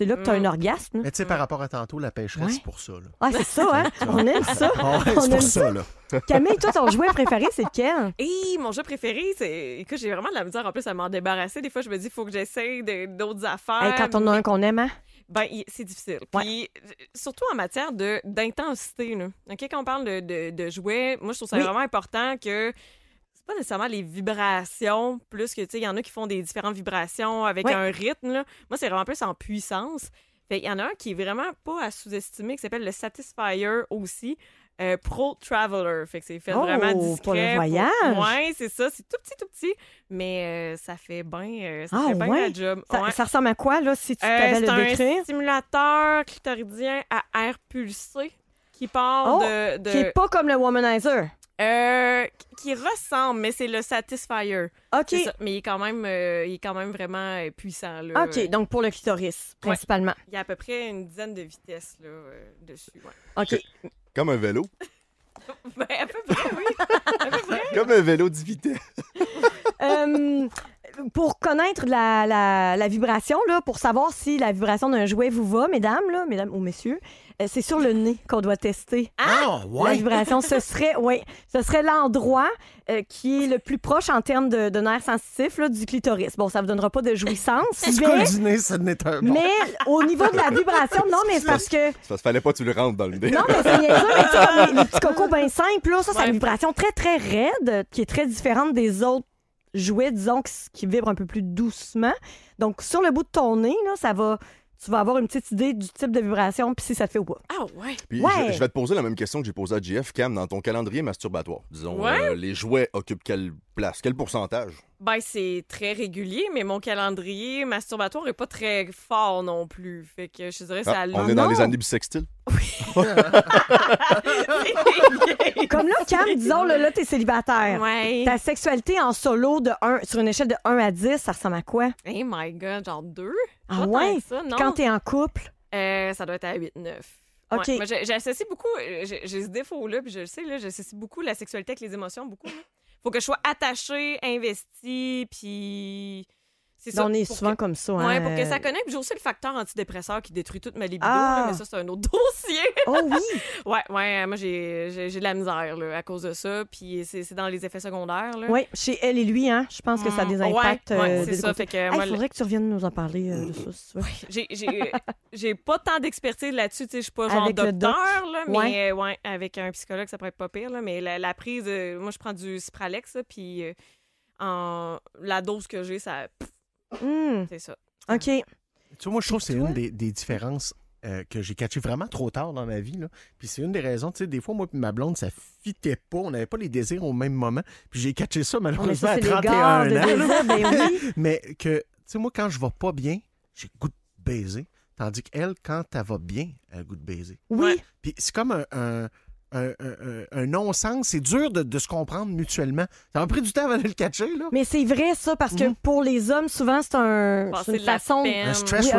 c'est là que tu as un mm. orgasme. Hein. Mais tu sais, par rapport à tantôt, la pêcheresse, c'est pour ça. Ah, c'est ça, hein? On aime ça. Ah on aime ça, là. Camille, toi, ton jouet préféré, c'est lequel? (laughs) Et mon jeu préféré, c'est Écoute, j'ai vraiment de la misère en plus à m'en débarrasser. Des fois, je me dis, il faut que j'essaye d'autres affaires. Et quand on a un qu'on aime, hein? Ben, c'est difficile. Puis, surtout en matière de d'intensité. là. OK, quand on parle de, de, jouets, moi, je trouve ça vraiment important que c'est pas nécessairement les vibrations, plus que, tu sais, il y en a qui font des différentes vibrations avec un rythme. Là. Moi, c'est vraiment plus en puissance. Fait il y en a un qui est vraiment pas à sous-estimer, qui s'appelle le Satisfier aussi. Euh, Pro Traveler. Fait que c'est fait vraiment oh, discret. Pour le voyage. Ouais, c'est ça. C'est tout petit, tout petit. Mais euh, ça fait bien euh, ça ah, la job. Ça, ressemble à quoi, là, si tu t'avais le décrire? C'est un stimulateur clitoridien à air pulsé qui part oh! de, Qui est pas comme le Womanizer. Euh, qui ressemble, mais c'est le Satisfyer. OK. Ça, mais il est, quand même, euh, il est quand même vraiment euh, puissant. Là. OK, donc pour le clitoris, principalement. Il y a à peu près une dizaine de vitesses là, dessus. Ouais. OK. Comme un vélo. (laughs) ben, à peu près, oui. (laughs) Comme un vélo de vitesse. (laughs) Hum, pour connaître la, la, vibration, là, pour savoir si la vibration d'un jouet vous va, mesdames, là, mesdames ou messieurs, euh, c'est sur le nez qu'on doit tester. Ah, ouais. La vibration, ce serait, oui, ce serait l'endroit euh, qui est le plus proche en termes de, nerfs sensitifs du clitoris. Bon, ça vous donnera pas de jouissance. mais, un Mais au niveau de la vibration, non, mais parce que. Ça fallait pas que tu le rentres dans le nez. Non, mais c'est bien mais comme les, petits cocos (laughs) bien simples, ça, c'est une vibration très, très raide, qui est très différente des autres jouets, disons, qui, qui vibrent un peu plus doucement. Donc, sur le bout de ton nez, là, ça va tu vas avoir une petite idée du type de vibration puis si ça te fait ou pas. Ah ouais. Puis Je, vais te poser la même question que j'ai posée à JF Cam dans ton calendrier masturbatoire. Disons euh, les jouets occupent quelle place, quel pourcentage Ben c'est très régulier mais mon calendrier masturbatoire est pas très fort non plus. Fait que je dirais ah, ça On est dans les années bisextiles. Oui. (laughs) (laughs) Comme là Cam, disons là, là t'es célibataire. Ta sexualité en solo de un, sur une échelle de 1 à 10, ça ressemble à quoi Eh my god, genre 2 ah ouais? Quand tu es en couple? Euh, ça doit être à 8-9. OK. Moi, j'associe beaucoup, euh, j'ai ce défaut-là, puis je le sais, j'associe beaucoup la sexualité avec les émotions, beaucoup. Faut que je sois attachée, investie, puis ben, on est souvent comme ça. Hein? pour que ça euh. connecte. J'ai aussi le facteur antidépresseur qui détruit toute ma libido, ah! mais ça, c'est un autre (laughs) dossier. oh oui! (laughs) ouais, ouais, euh, moi, j'ai de la misère à cause de ça. Puis c'est dans les effets secondaires. Oui, chez elle et lui, hein, je pense que ça a mm, des impacts. Ouais, euh, ça. Fait que, faudrait que tu reviennes nous en parler de ça. oui, (laughs) j'ai pas tant d'expertise là-dessus. Je suis pas genre avec docteur, là, mais ouais. avec un psychologue, ça pourrait être pas pire. mais la, prise, moi, je prends du Spralex, puis en... la dose que j'ai, ça. Hmm. C'est ça. OK. Tu vois, moi, je trouve que c'est une des, différences euh, que j'ai catchées vraiment trop tard dans ma vie. Puis c'est une des raisons, tu sais, des fois, moi et ma blonde, ça fitait pas, on n'avait pas les désirs au même moment. Puis j'ai catché ça malheureusement à 31 ans. Ben (laughs) Mais que, tu sais, moi, quand je vais pas bien, j'ai goût de baiser. Tandis qu'elle, quand elle va bien, elle a goût de baiser. Oui. Puis c'est comme un un, non-sens. C'est dur de, se comprendre mutuellement. Ça m'a pris du temps avant de le catcher. Là. Mais c'est vrai, ça, parce que mhm. pour les hommes, souvent, c'est un, une façon. stress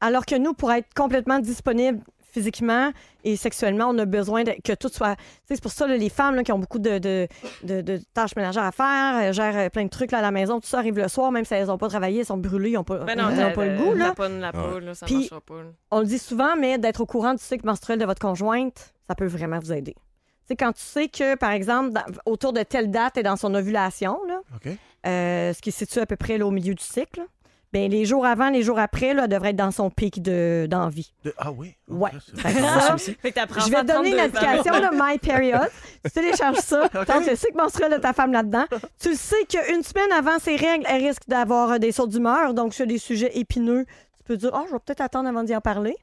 Alors que nous, pour être complètement disponibles physiquement et sexuellement, on a besoin que tout soit. C'est pour ça les femmes qui ont beaucoup de, tâches ménagères à faire, euh, gèrent euh, plein de trucs à la maison, tout ça arrive le soir, même si elles n'ont pas travaillé, elles sont brûlées, ben euh, elles n'ont pas, le goût. là. On le dit souvent, mais d'être au courant du cycle menstruel de votre conjointe, ça peut vraiment vous aider. C'est quand tu sais que, par exemple, autour de telle date et dans son ovulation, euh, ce qui se situe à peu près au milieu du cycle, ben, les jours avant, les jours après, là, elle devrait être dans son pic d'envie. Ah oui. Oh, oui. Je vais te donner une de My Period. tu télécharges ça, (laughs) tu sais que mon de ta femme là-dedans. Tu sais qu'une semaine avant ses règles, elle risque d'avoir euh, des sauts d'humeur. Donc, sur des sujets épineux, tu peux dire Oh, je vais peut-être attendre avant d'y en parler.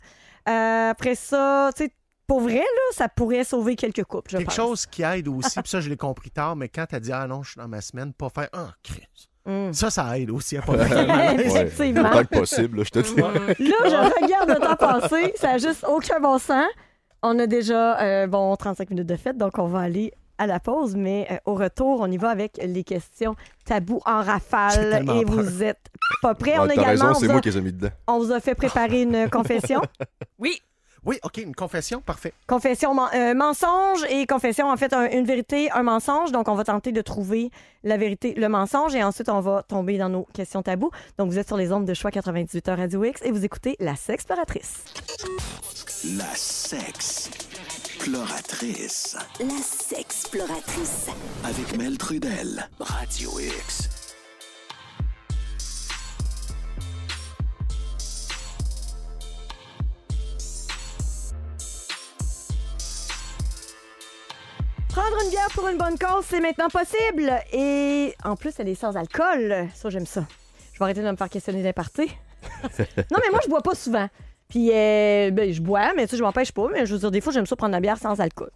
Euh, après ça, tu sais, pour vrai, là, ça pourrait sauver quelques couples. Quelque chose qui aide (laughs) aussi, puis ça, je l'ai compris tard, mais quand as dit, ah non, je suis dans ma semaine, pas faire, ah, Christ. Mm. Ça, ça aide aussi à (laughs) pas Effectivement. Tant possible, je te dis. là, je regarde le temps passé, ça n'a juste aucun bon sens. On a déjà, euh, bon, 35 minutes de fête, donc on va aller à la pause, mais euh, au retour, on y va avec les questions tabou en rafale et vous êtes pas prêts. on, également, a, moi qui les ai mis dedans. on vous a fait préparer une confession. oui. Oui, OK, une confession, parfait. Confession, euh, mensonge et confession, en fait, une vérité, un mensonge. Donc, on va tenter de trouver la vérité, le mensonge, et ensuite, on va tomber dans nos questions tabous. Donc, vous êtes sur les ondes de choix 98h Radio X et vous écoutez La Sexploratrice. La Sexploratrice. La Sexploratrice. Avec Mel Trudel, Radio X. Prendre une bière pour une bonne cause, c'est maintenant possible. Et en plus, elle est sans alcool. Ça, j'aime ça. Je vais arrêter de me faire questionner parti. (laughs) non, mais moi, je bois pas souvent. Puis, euh, ben, je bois, mais tu je m'empêche pas. Mais je veux dire, des fois, j'aime ça prendre la bière sans alcool.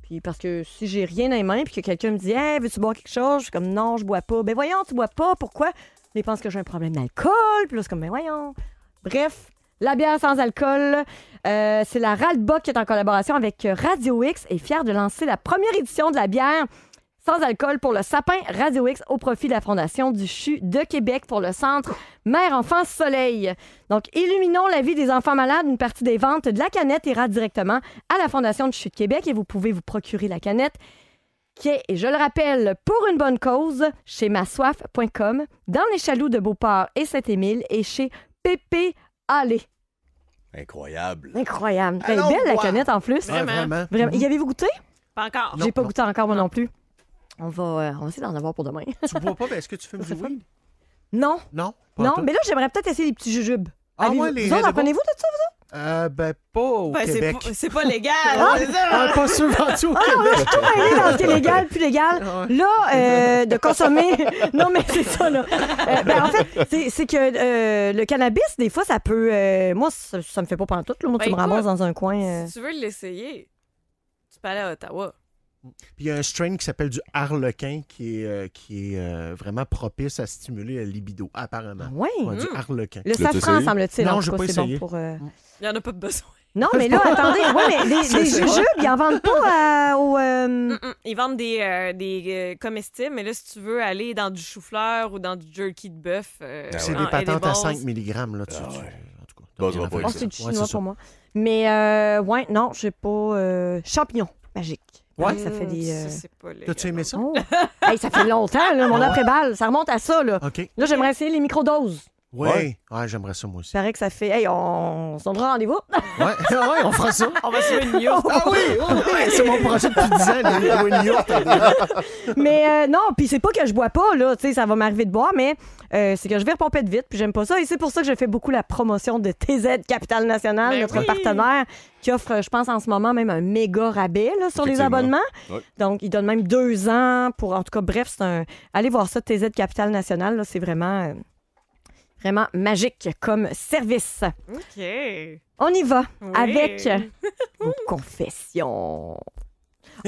Puis, parce que si j'ai rien à les mains, puis que quelqu'un me dit, hey, veux-tu boire quelque chose? Je suis comme, non, je bois pas. Ben, voyons, tu bois pas. Pourquoi? Ils pensent que j'ai un problème d'alcool. Puis là, c'est comme, ben, voyons. Bref, la bière sans alcool, euh, c'est la RALBA qui est en collaboration avec Radio X et fière de lancer la première édition de la bière sans alcool pour le sapin Radio X au profit de la Fondation du CHU de Québec pour le centre Mère enfant Soleil. Donc, illuminons la vie des enfants malades. Une partie des ventes de la canette ira directement à la Fondation du CHU de Québec et vous pouvez vous procurer la canette qui est, et je le rappelle, pour une bonne cause, chez massoif.com, dans les chaloux de Beauport et Saint-Émile et chez PP allez. Incroyable. Incroyable. Elle est belle, la canette, en plus. Vraiment. vraiment. Mhm. Y avez-vous goûté? Pas encore. J'ai pas goûté encore, moi non, plus. On va, euh, on essayer d'en avoir pour demain. Tu bois pas, mais ben, est-ce que tu fais du weed? Non, Non? non, mais là, j'aimerais peut-être essayer les petits jujubes. Ah moi les- vous autres, vous de ça, vous euh, ben, pas au ben, Québec. C'est pas, pas légal. Ah! C'est ah, pas subventionné au ah, Québec. je dans ce qui est légal, plus légal. Là, euh, de consommer... (laughs) non, mais c'est ça, euh, ben, en fait, c'est que euh, le cannabis, des fois, ça peut... moi, ça, me fait pas pantoute. tout. Moi, ben, tu me ramasses dans un coin... Si tu veux l'essayer, tu peux aller à Ottawa. Puis il y a un strain qui s'appelle du harlequin qui est, euh, qui est euh, vraiment propice à stimuler la libido, apparemment. Ah oui. Du hmm. harlequin. Le safran, semble-t-il. Non, je n'ai pas c'est bon euh, Il n'y en a pas besoin. (laughs) Non, mais là, (laughs) attendez, mais les, les ils en vendent pas mm, mm. Ils vendent des, des comestibles, mais là, si tu veux aller dans du chou-fleur ou dans du jerky de bœuf. Ben c'est des patentes à 5 mg. Là, ah en tout cas, oh, c'est du chinois pour moi. Mais, ouais, non, je sais pas. Champignon champignons magiques. Ouais. Ça fait des. euh, T'as-tu aimé ça? Oh. Hey, ça fait longtemps, là, mon ah après-balle. Ça remonte à ça. Là, OK. là j'aimerais essayer les micro-doses. Oui, ouais. j'aimerais ça, moi aussi. Il paraît que ça fait. Hey, on, on se rendez-vous. Oui, (laughs) on fera ça. on va se une yacht. Ah oui, oh, c'est mon projet depuis 10 ans, de une (laughs) mais euh, non, puis c'est pas que je bois pas, là. Tu sais, ça va m'arriver de boire, mais euh, c'est que je vais de vite, puis j'aime pas ça. Et c'est pour ça que je fais beaucoup la promotion de TZ Capital National, ben notre partenaire, qui offre, je pense, en ce moment, même un méga rabais sur les abonnements. Donc, il donne même deux ans pour. En tout cas, bref, c'est un. Allez voir ça, TZ Capital National, C'est vraiment. Euh, Vraiment magique comme service. OK. On y va avec (laughs) vos confessions.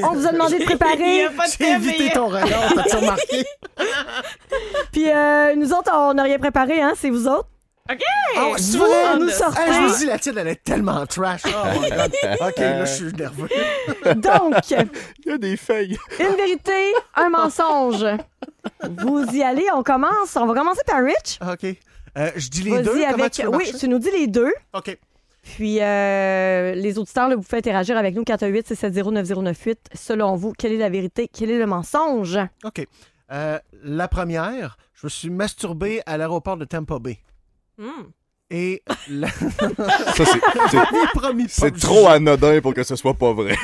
On vous a demandé de préparer. J'ai évité ton regard, t'as-tu remarqué? (laughs) Puis euh, nous autres, on n'a rien préparé, hein? C'est vous autres? OK! Oh, vous nous sort. je vous dis, la tienne, elle est tellement trash. Oh (laughs) OK, là, je suis euh. nerveux. Donc. Il y a des feuilles. Une vérité, un mensonge. Vous y allez, on commence. On va commencer par Rich. OK. Euh, je dis les deux. Tu oui, tu nous dis les deux. OK. Puis euh, les auditeurs, vous pouvez interagir avec nous 418 670 9098. Selon vous, quelle est la vérité, quel est le mensonge OK. Euh, la première, je me suis masturbé à l'aéroport de Tampa Bay. Hmm. Et Ça, c'est, trop anodin pour que ce soit pas vrai.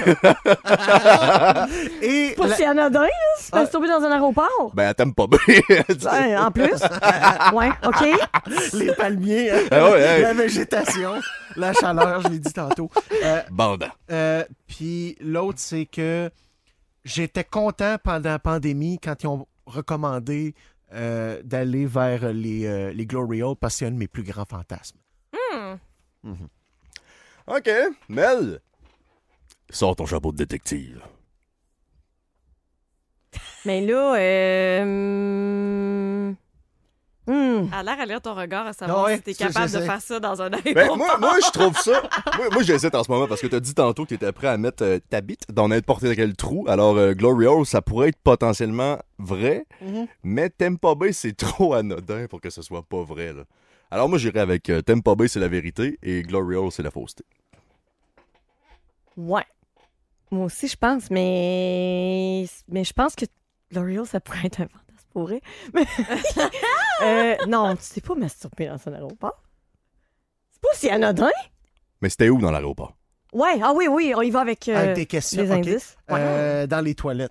Et pas anodin, là. C'est ah. dans un aéroport. Ben, elle t'aime pas (laughs) en plus. (laughs) OK. Les palmiers, hein. ah la végétation, la chaleur, je l'ai dit tantôt. Euh, euh, Puis l'autre, c'est que j'étais content pendant la pandémie quand ils ont recommandé euh, d'aller vers les, euh, les mes plus grands fantasmes. Hmm. Mhm. OK. Mel, sors ton chapeau de détective. Mais là, euh a l'air à lire ton regard à savoir ah si t'es capable de faire ça dans un ben, aéroport. moi, moi, je trouve ça. (laughs) moi, moi j'hésite en ce moment parce que t'as dit tantôt que t'étais prêt à mettre euh, ta bite dans n'importe quel trou. Alors, euh, ça pourrait être potentiellement vrai, mhm. mais Tempa c'est (laughs) trop anodin pour que ce soit pas vrai. Alors, moi, j'irai avec euh, c'est la vérité et Glory c'est la fausseté. Ouais. Moi aussi, je pense, mais. Mais je pense que Glory ça pourrait être un fantasme pourri. Mais... (laughs) Euh, non, tu t'es pas masturbé dans un aéroport. C'est pas si anodin. Mais c'était où dans l'aéroport? Ouais, ah oui, oui, on y va avec, ah, euh, des questions. les indices. Euh, dans les toilettes.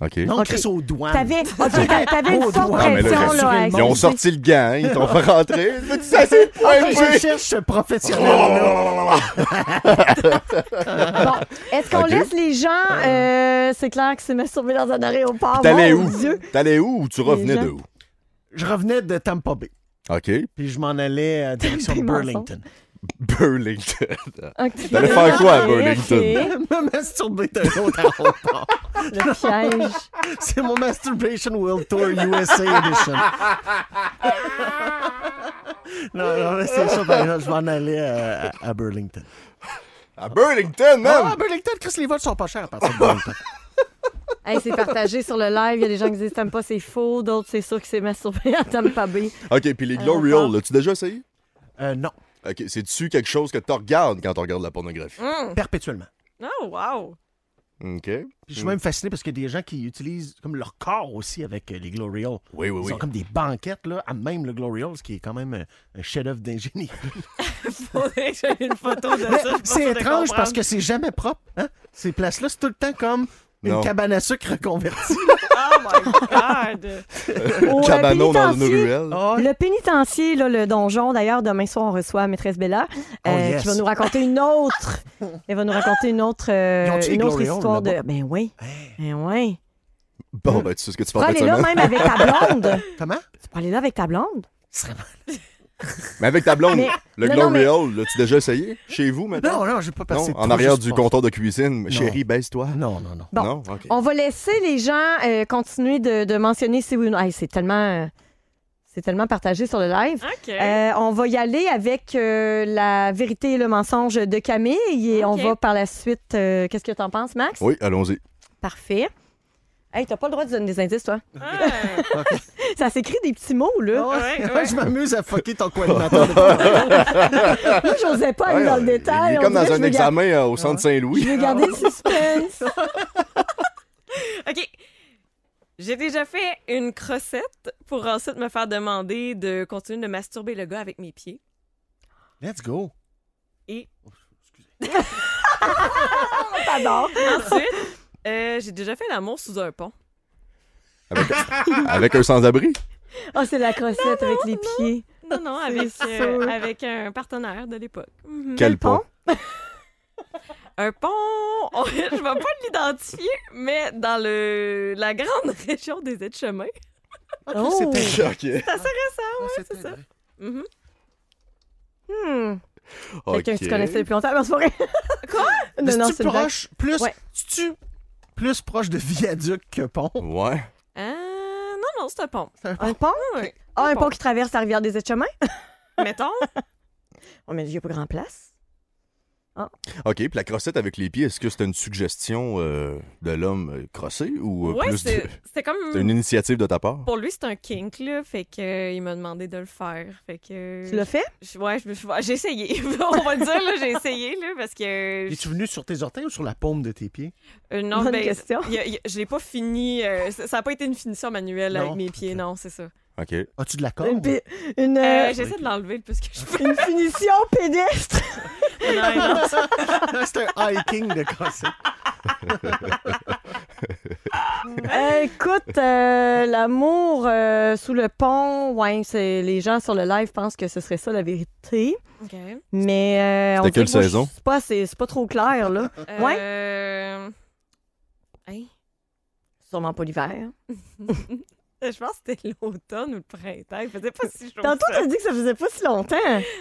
OK. Non, aux douanes. T'avais (laughs) t'avais une ah, là, hein, Ils ont sorti le gant, ils t'ont fait rentrer. Tu (laughs) c'est ah, Je cherche ce (laughs) est-ce qu'on laisse les gens... Euh. c'est clair que c'est masturbé dans un aéroport. T'allais où? T'allais où ou tu revenais de où? Je revenais de Tampa Bay. OK. Puis je m'en allais à euh, direction de Burlington. Burlington. (laughs) Okay. T'allais faire quoi à Burlington? Okay. (laughs) (laughs) Me masturber d'un autre Le piège. C'est mon Masturbation World Tour USA Edition. non, non, c'est ça, je m'en allais euh, à, Burlington. À Burlington, même! Ah, à Burlington, Chris, les vols sont pas chers à partir de Burlington. Hey, c'est partagé sur le live. Il y a des gens qui disent t'aimes pas, c'est faux. D'autres, c'est sûr que c'est masturbé (laughs) t'aimes pas bien. OK, puis les Glorial, euh, l'as-tu déjà essayé? Euh, non. OK, c'est-tu quelque chose que tu regardes quand tu regardes la pornographie? Mm. Perpétuellement. Oh, wow! OK. je suis même fasciné parce qu'il y a des gens qui utilisent comme leur corps aussi avec euh, les Glorial. Oui, oui, oui. Ils ont comme des banquettes, là, à même le Glorial, ce qui est quand même euh, un chef-d'œuvre d'ingénierie. (laughs) Faudrait que une photo de ça. C'est étrange parce que c'est jamais propre. Hein. Ces places-là, c'est tout le temps comme une cabane à sucre reconvertie. (laughs) oh my God! (laughs) cabano dans une ruelle. Ah le pénitencier, là, le donjon, d'ailleurs, demain soir, on reçoit Maîtresse Bella, oh, euh, qui va nous raconter une autre. Elle va nous raconter une autre, euh, une autre histoire de. Ben oui. Ben oui. Bon, ben, tu sais ce que tu parles. Tu peux aller là même avec ta blonde. (laughs) Comment? Tu peux aller là avec ta blonde. Ce serait mais avec ta blonde, le non, Glory mais... las déjà essayé chez vous maintenant? Non, non, j'ai pas passé. en arrière du comptoir de cuisine. Chérie, baisse-toi. Non, non, non. on va laisser les gens euh, continuer de, mentionner si oui ou c'est tellement. Euh, c'est tellement partagé sur le live. Euh, on va y aller avec la vérité et le mensonge de Camille et on va par la suite. Qu'est-ce que tu en penses, Max? Oui, allons-y. Parfait. Hey, t'as pas le droit de donner des indices, toi. Ah. Ça s'écrit des petits mots, là. Ouais, Je m'amuse à fucker ton coordinateur. (laughs) Moi, j'osais pas aller dans le détail. C'est comme dans un examen euh, au ah. centre Saint-Louis. Je vais garder le suspense. (laughs) OK. J'ai déjà fait une crossette pour ensuite me faire demander de continuer de masturber le gars avec mes pieds. Let's go. Et Oh, excusez. (laughs) T'adores. ensuite, euh, j'ai déjà fait l'amour sous un pont. Avec, un sans-abri? (laughs) Ah, oh, c'est la crossette avec les pieds. Non, non, avec, euh, avec un partenaire de l'époque. Mhm. Quel pont? un pont, Je (laughs) (laughs) je vais pas l'identifier, mais dans le la grande région des aides-chemins. oh, c'était choqué. C'est se récent, ah, ouais, c'est ça. Mhm. -hmm. Quelqu'un que tu connaissais depuis longtemps, mais c'est Quoi? Non, non, c'est proche, plus tu plus proche de viaduc que pont. Ouais. Euh, non, non, c'est un pont. C'est un pont? Ah, un, pont. qui traverse la rivière des Etchemins? (laughs) Mettons. On met le vieux pour grand place. Ah. OK, puis la crossette avec les pieds, est-ce que c'était une suggestion euh, de l'homme euh, crossé ou euh, ouais, plus c'était (laughs) une initiative de ta part Pour lui, c'est un kink là, fait que il m'a demandé de le faire, fait que Tu l'as fait Ouais, j'ai essayé. (laughs) On va dire là, j'ai essayé là parce que Es-tu venu sur tes orteils ou sur la paume de tes pieds non, Bonne ben, question. l'ai pas fini, ça n'a pas été une finition manuelle avec mes pieds, non, c'est ça. OK. As-tu de la corde? Une, euh, euh, J'essaie de l'enlever plus que je peux. Une finition pédestre. (laughs) (laughs) C'est un hiking de casser. Euh, écoute, l'amour sous le pont, ouais, les gens sur le live pensent que ce serait ça la vérité. Ok. Mais on quelle saison C'est pas, pas trop clair là. ouais. Hey. Sûrement pas l'hiver. (laughs) Je pense que c'était l'automne ou le printemps. Il faisait pas si chaud. Tantôt, t'as dit que ça faisait pas si longtemps.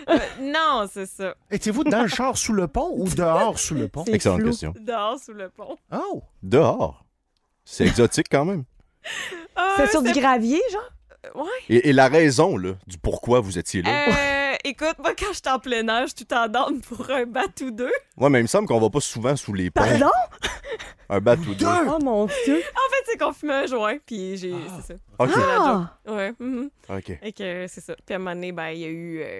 (laughs) non, c'est ça. Étiez-vous dans le char sous le pont ou dehors sous le pont? Excellente flou. question. Dehors sous le pont. Oh! Dehors. C'est exotique quand même. Ah, c'est sur du gravier, genre? Ouais. Et, la raison là, du pourquoi vous étiez là? Euh, écoute, moi, quand j'étais en plein âge, je t'endormes tout pour un bat ou deux. Ouais, mais il me semble qu'on va pas souvent sous les ponts. Pardon? Un bat ou deux. Oh mon Dieu. (laughs) En fait, c'est qu'on fumait un joint, puis j'ai. Ah. C'est ça. OK. Ah. Ouais. Mm-hmm. OK. Et que c'est ça. Puis à un moment donné, ben, il y a eu. Euh,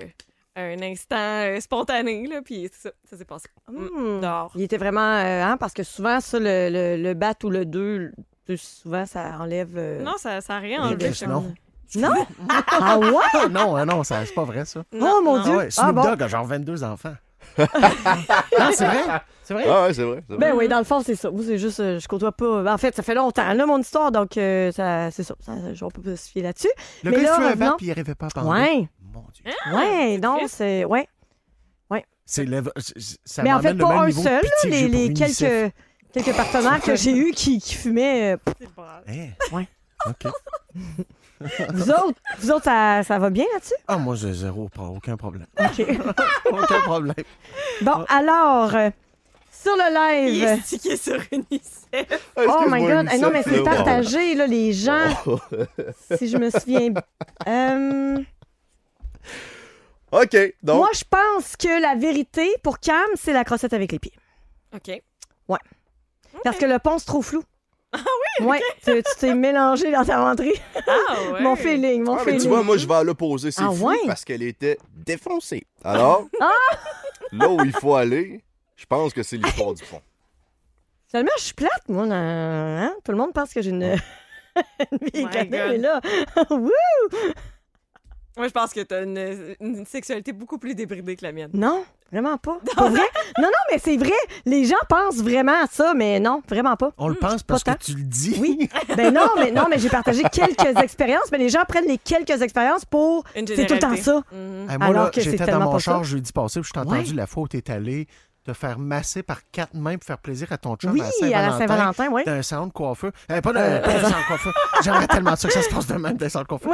un instant euh, spontané, là, puis ça, ça s'est passé. Mm. Hmm. Il était vraiment. Euh, hein, parce que souvent, ça, le, le, bat ou le deux, souvent, ça enlève. non, ça n'a rien enlevé. Ah, ah, ah non? ah ouais? Non, non, ça, c'est pas vrai, ça. oh mon Dieu! Ah ouais, Snoop Dogg a genre 22 enfants. (laughs) non, c'est vrai? C'est vrai? Ah ouais, c'est vrai, Ben oui, dans le fond, c'est ça. vous c'est juste, euh, je côtoie pas. Euh, en fait, ça fait longtemps, là, mon histoire, donc euh, ça, c'est ça. ça on peut pas se fier là-dessus. Le Mais gars, il là, se fait un puis il rêvait pas à parler. Ouais. Mon Dieu. ouais, non, c'est. Ouais. C'est le, ça Mais en fait, pas un seul, là, les, les quelques, quelques partenaires que (laughs) j'ai eus qui, qui fumaient. euh, eh. Ouais. OK. Vous autres, ça, va bien là-dessus? Ah, moi, j'ai zéro, pas aucun problème. OK. (laughs) aucun problème. Bon, ah. alors, euh, sur le live. Il est sur ah, Oh my God. Eh, non, mais c'est partagé, là, les gens. Oh. (laughs) si je me souviens. Euh... OK. Donc... Moi, je pense que la vérité pour Cam, c'est la crossette avec les pieds. OK. Ouais. Parce que le pont c'est trop flou. Ah oui? Ouais, tu t'es mélangé dans ta rentrée. Ah mon feeling, mon feeling. Ah, mais tu vois, moi, je vais aller poser C'est ah parce qu'elle était défoncée. Alors, (laughs) là où il faut aller, je pense que c'est l'histoire du fond Seulement, je suis plate, moi. Hein? Tout le monde pense que j'ai une... (laughs) une vie oh là, (laughs) wouh! Moi, je pense que t'as une, une sexualité beaucoup plus débridée que la mienne. Non, vraiment pas. Non, non, mais c'est vrai. Les gens pensent vraiment à ça, mais non, vraiment pas. On le hmm, pense parce que tu le dis. Oui. (laughs) Ben non, mais non, mais j'ai partagé quelques (laughs) expériences, mais les gens prennent les quelques expériences pour. C'est tout le temps ça. moi, Alors j'étais dans mon char jeudi passé, puis je t'ai entendu la fois où t'es allé de faire masser par quatre mains pour faire plaisir à ton chum oui, à Saint-Valentin. oui. D'un eh, salon de coiffeur. pas d'un salon de (laughs) coiffeur. J'aimerais tellement ça que ça se passe de même d'un salon de coiffeur.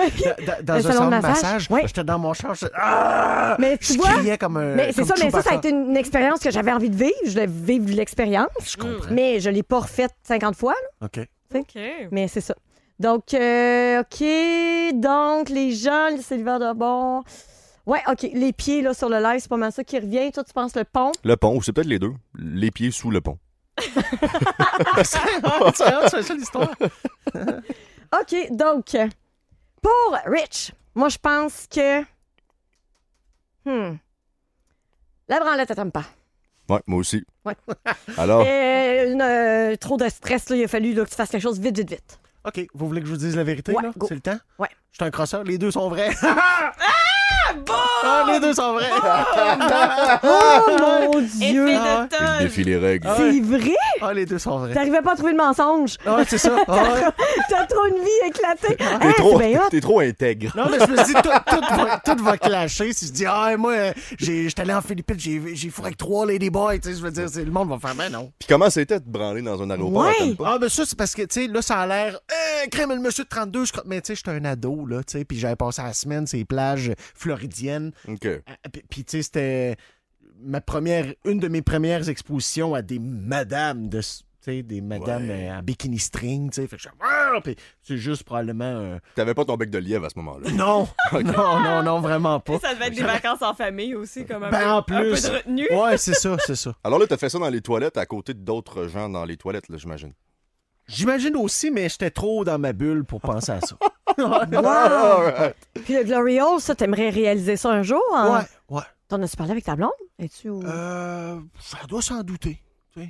Dans, un salon, de massage, j'étais dans mon char. Je, ah! mais tu vois, criais comme un. Mais c'est ça, mais ça, ça a été une, expérience que j'avais envie de vivre. Je voulais vivre l'expérience. Je comprends. Mais je ne l'ai pas refaite 50 fois. Là. OK. OK. Mais c'est ça. Donc, euh, OK. Donc, les gens, le l'hiver de Bon. Ouais, OK. Les pieds là, sur le live, c'est pas mal ça qui revient. Toi, tu penses le pont? Le pont, ou c'est peut-être les deux. Les pieds sous le pont. c'est (laughs) ça l'histoire. (laughs) OK, donc, pour Rich, moi, je pense que. Hmm. La branlette, t'aime pas. Ouais, moi aussi. Ouais. (laughs) Alors. Euh, euh, trop de stress, là, il a fallu que tu fasses quelque chose vite, vite, vite. OK, vous voulez que je vous dise la vérité, là? C'est le temps? Ouais. Je suis un crosseur, les deux sont vrais. Ah, bon! Ah, les deux sont vrais! oh mon (laughs) dieu! Effet de défie les règles. C'est vrai! Ah, les deux sont vrais. T'arrivais pas à trouver le mensonge. Ah, c'est ça. (laughs) Ah, t'as trop une vie éclatée. T'es trop, trop intègre. Non, mais je me dis, tout, tout va, clasher. Si je dis, ah, moi, j'étais allé en Philippines, j'ai fourré avec trois ladyboys, tu sais, je veux dire, le monde va faire, mal, ben non. Puis comment c'était de branler dans un aéroport Oui. Ah, ben ça, c'est parce que, tu sais, là, ça a l'air, eh, crème, le monsieur de 32, je crois, mais tu sais, j'étais un ado, là, tu sais, puis j'avais passé la semaine, ces plages floridiennes. OK. Euh, puis, tu sais, c'était ma première, une de mes premières expositions à des madames de des madames euh, en bikini string, tu sais, ah! c'est juste probablement. Tu T'avais pas ton bec de lièvre à ce moment-là. Non, (laughs) non, non, non, vraiment pas. ça devait être des vacances en famille aussi, comme un, ben, peu, en plus. Ouais, c'est ça, c'est ça. Alors là, t'as fait ça dans les toilettes à côté d'autres gens dans les toilettes, là, j'imagine. J'imagine aussi, mais j'étais trop dans ma bulle pour penser à ça. (laughs) Puis le Glory Hole, ça, t'aimerais réaliser ça un jour? Hein? Ouais, ouais. T'en as-tu parlé avec ta blonde? Es-tu elle euh, doit s'en douter. (laughs) (laughs) elle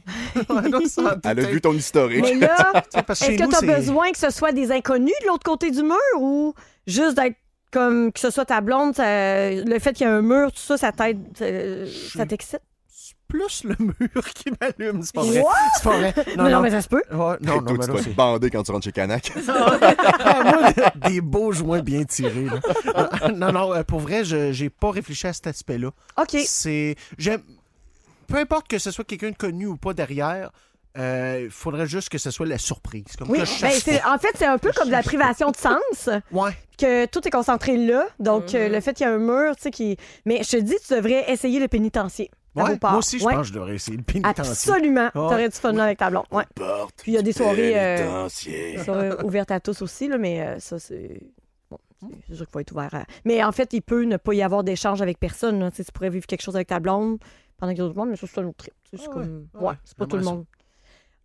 a vu ton historique. (laughs) est-ce que tu t'as besoin que ce soit des inconnus de l'autre côté du mur ou juste d'être comme que ce soit ta blonde, le fait qu'il y a un mur, tout ça, ça t'aide, ça t'excite? plus le mur qui m'allume. C'est pas vrai. C'est Non, mais ça se peut. non, non, tu bandé quand tu rentres chez Canac. (laughs) Ah, ah, des beaux joints bien tirés. Ah, non, non, euh, pour vrai, j'ai pas réfléchi à cet aspect-là. OK. C'est. Peu importe que ce soit quelqu'un de connu ou pas derrière, il euh, faudrait juste que ce soit la surprise. oui, ben, en fait, c'est un peu comme de la privation de sens. ouais. Que tout est concentré là. Donc, euh, mm-hmm. le fait qu'il y a un mur, tu sais, qui. Mais je te dis, tu devrais essayer le pénitencier moi aussi, je pense que je devrais essayer le pénitentiaire. Absolument. tu T'aurais du fun là avec ta blonde. Ouais. Puis il y a des soirées, euh, ouvertes à tous aussi, là, mais euh, ça, c'est. c'est hmm. sûr qu'il faut être ouvert Mais en fait, il peut ne pas y avoir d'échange avec personne. Hein. Tu, pourrais vivre quelque chose avec ta blonde pendant que y a d'autres monde, mais ça, c'est un autre trip. C'est ah comme... ouais, c'est pas tout le monde.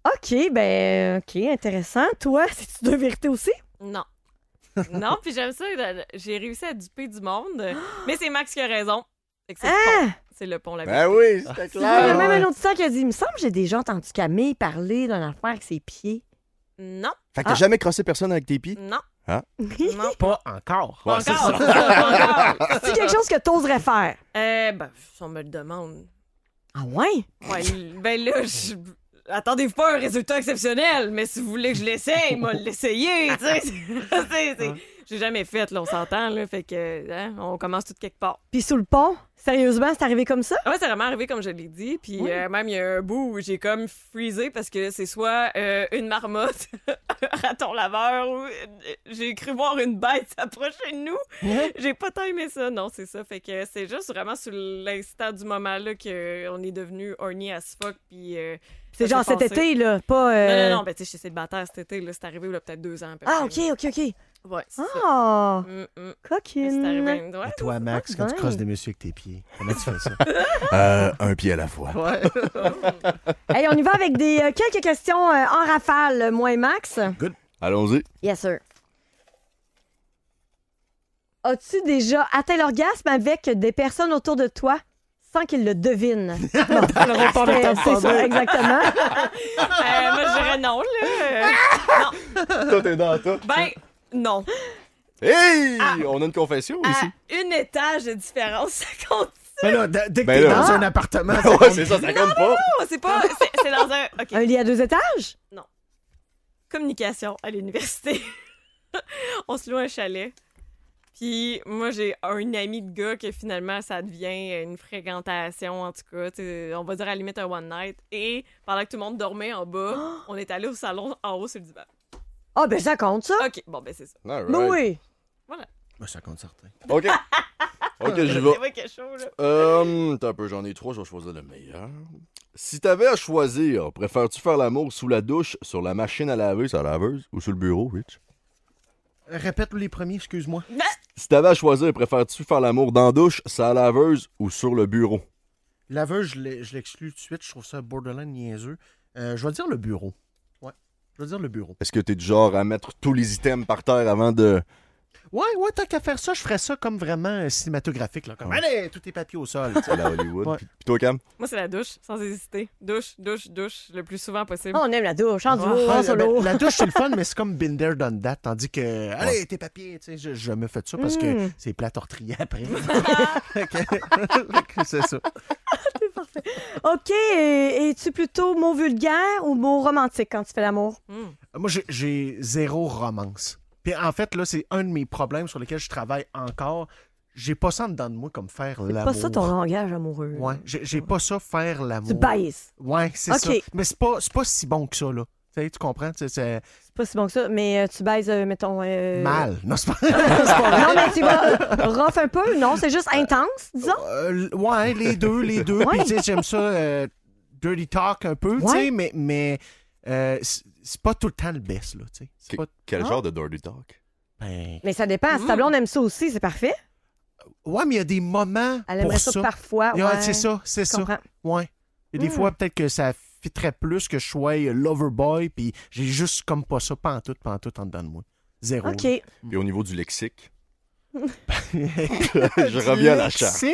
OK, ben, OK, intéressant. Toi, c'est-tu deux vérités aussi? Non. non, puis j'aime ça. J'ai réussi à duper du monde. (gasps) mais c'est Max qui a raison. Hein? C'est le pont, la Ben oui, c'était clair. Il y a même un auditeur qui a dit, il me semble que j'ai déjà entendu Camille parler d'un affaire avec ses pieds. Non. Fait que t'as ah. jamais crossé personne avec tes pieds? Non. Hein? Non. (laughs) Pas encore. (laughs) Pas encore. C'est quelque chose que t'oserais faire? Eh ben, si on me le demande. Ah ouais? ben là, Attendez-vous pas un résultat exceptionnel, mais si vous voulez que je l'essaye, moi, l'essayer, tu sais. (laughs) Ah. J'ai jamais fait, là, on s'entend, là. Fait que, hein, on commence tout quelque part. Puis sous le pont? Sérieusement, c'est arrivé comme ça? Ah oui, c'est vraiment arrivé comme je l'ai dit. Puis euh, même, il y a un bout où j'ai comme freezé parce que c'est soit euh, une marmotte, un (laughs) raton laveur, ou euh, j'ai cru voir une bête s'approcher de nous. J'ai pas tant aimé ça. Non, c'est ça. Fait que c'est juste vraiment sur l'instant du moment-là qu'on est devenu horny as fuck. Puis. c'est genre cet été, là, pas. Non, non, non, ben, tu sais, j'étais célibataire cet été, là, c'est arrivé, là, peut-être deux ans. ah, ok, ok, ok. Ouais, c'est Ah! ça. Mm, mm. C'est à toi, Max, quand tu crosses des messieurs avec tes pieds, comment tu fais ça? (laughs) Euh, un pied à la fois. Ouais. (laughs) Hey, on y va avec des euh, quelques questions euh, en rafale, moi et Max. good Allons-y. Yes, sir. As-tu déjà atteint l'orgasme avec des personnes autour de toi sans qu'ils le devinent? (laughs) c'est c'est ça, exactement. moi, je dirais non, là. Euh, Tout est dans toi. Ben, non. Hey! on a une confession à ici. Une étage de différence, ça compte. Mais là, dès que ben t'es dans un appartement, ah! c'est ça, ça compte pas. Non, non, c'est pas. C'est dans un. Un lit à deux étages? Non. Communication à l'université. (laughs) on se loue un chalet. Puis moi, j'ai un ami de gars que finalement, ça devient une fréquentation, en tout cas. On va dire à la limite un one night. Et pendant que tout le monde dormait en bas, (gasps) on est allé au salon en haut sur le divan. Ah, ben ça compte, ça. OK, bon, ben c'est ça. Mais oui. Voilà. Ben, ça compte certain. OK. (laughs) OK, j'y vais. C'est là. Euh, t'as un peu, j'en ai trois, je vais choisir le meilleur. Si t'avais à choisir, préfères-tu faire l'amour sous la douche, sur la machine à laver, sur la laveuse, ou sur le bureau, Rich? Répète les premiers, excuse-moi. (laughs) Bah! Si t'avais à choisir, préfères-tu faire l'amour dans la douche, sur la laveuse, ou sur le bureau? Laveuse, je l'exclus tout de suite, je trouve ça borderline niaiseux. Euh, je vais dire le bureau. Je veux dire le bureau. Est-ce que t'es du genre à mettre tous les items par terre avant de. Ouais, ouais, tant qu'à faire ça, je ferais ça comme vraiment euh, cinématographique. Là, comme, Allez, tous tes papiers au sol. (laughs) C'est la Hollywood. Pis Puis toi, Cam? Moi, c'est la douche, sans hésiter. Douche, douche, douche, le plus souvent possible. Ah, on aime la douche, hein, en la douche, c'est le fun, (laughs) mais c'est comme Binder done that. Tandis que, allez, tes papiers, tu sais, je, me fais ça parce que hmm. c'est plat ortrier après. (laughs) c'est ça. OK, es-tu plutôt mot vulgaire ou mot romantique quand tu fais l'amour? Hmm. Moi, j'ai zéro romance. Puis en fait, là, c'est un de mes problèmes sur lesquels je travaille encore. J'ai pas ça en dedans de moi comme faire l'amour. C'est pas ça ton langage amoureux. Ouais, j'ai pas ça faire l'amour. Tu baisses. Ouais, c'est ça. Mais c'est pas, pas si bon que ça, là. Tu, tu comprends? c'est... pas si bon que ça, mais euh, tu baises, euh, mettons. Euh, Mal. (laughs) (laughs) Non, c'est pas... vrai. Non, mais tu vas rough un peu, non? C'est juste intense, disons? ouais, les deux, les deux. Puis, tu sais, j'aime ça, dirty talk un peu, tu sais, mais, mais c'est pas tout le temps le best, là, tu sais. C'est pas... Quel ah. genre de dirty talk? Ben mais ça dépend. Si tableau, on hmm. aime ça aussi, c'est parfait. Ouais, mais il y a des moments. Elle aimerait pour ça, ça, parfois. Ouais. c'est ça, c'est ça. ça. Il y a des hmm. fois, peut-être que ça très plus que je sois boy puis j'ai juste comme pas ça, tout, pas en dedans de moi. Zéro. OK. Et au niveau du lexique? (laughs) je reviens à la charte.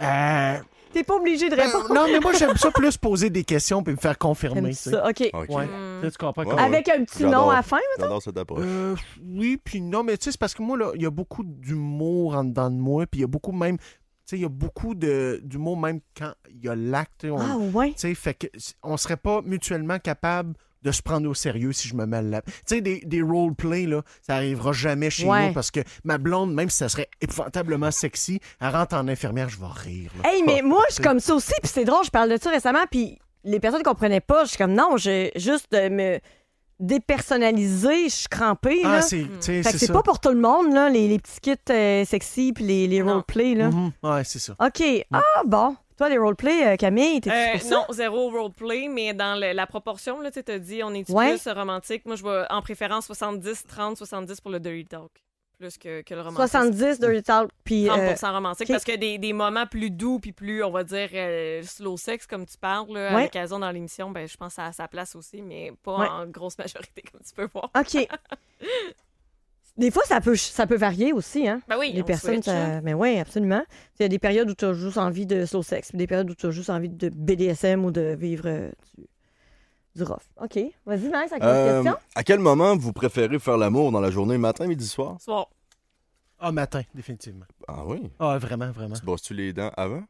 Euh... T'es pas obligé de ben, répondre. non, mais moi, j'aime ça (laughs) plus poser des questions puis me faire confirmer. Ça, OK. Hmm. Tu comprends Avec un petit nom à la fin, maintenant? cette euh, oui, puis non, mais tu sais, c'est parce que moi, il y a beaucoup d'humour en dedans de moi, puis il y a beaucoup même il y a beaucoup de, mot, même quand il y a l'acte. ah ouais? Fait que, on serait pas mutuellement capable de se prendre au sérieux si je me mêle là. Tu sais, des, role-play, là, ça arrivera jamais chez nous parce que ma blonde, même si ça serait épouvantablement sexy, elle rentre en infirmière, je vais rire. mais ah. moi, je suis comme ça aussi, puis c'est drôle, je parle de ça récemment, puis les personnes ne comprenaient pas, je suis comme non, j'ai juste me dépersonnalisé, je suis crampée. Ah, hmm. c'est, c'est, pas pour tout le monde, là, les, petits kits euh, sexy puis les, les roleplays. Là. Mhm. c'est ça. OK. Ah, bon. Toi, les roleplays, euh, Camille, t'es tu. Euh, non, zéro roleplay, mais dans la proportion, tu te dit, on est ouais. plus romantique. Moi, je vais en préférence 70, 30, 70 pour le dirty talk plus que, le euh, romantique. 70 de retard puis. 30 romantique, parce que des, des, moments plus doux, puis plus, on va dire, euh, slow sex, comme tu parles, à l'occasion dans l'émission, ben, je pense à sa place aussi, mais pas en grosse majorité, (laughs) comme tu peux voir. OK. (laughs) Des fois, ça peut, ça peut varier aussi, hein? Ben oui, les personnes, Mais ben oui, absolument. Il y a des périodes où tu as juste envie de slow sex, puis des périodes où tu as juste envie de BDSM ou de vivre euh, du rough. OK. Vas-y, Max, avec euh, question. À quel moment vous préférez faire l'amour dans la journée, matin, midi, soir? Soir. Ah, matin, définitivement. Ah oui? Ah, vraiment, vraiment. Tu bosses tu les dents avant?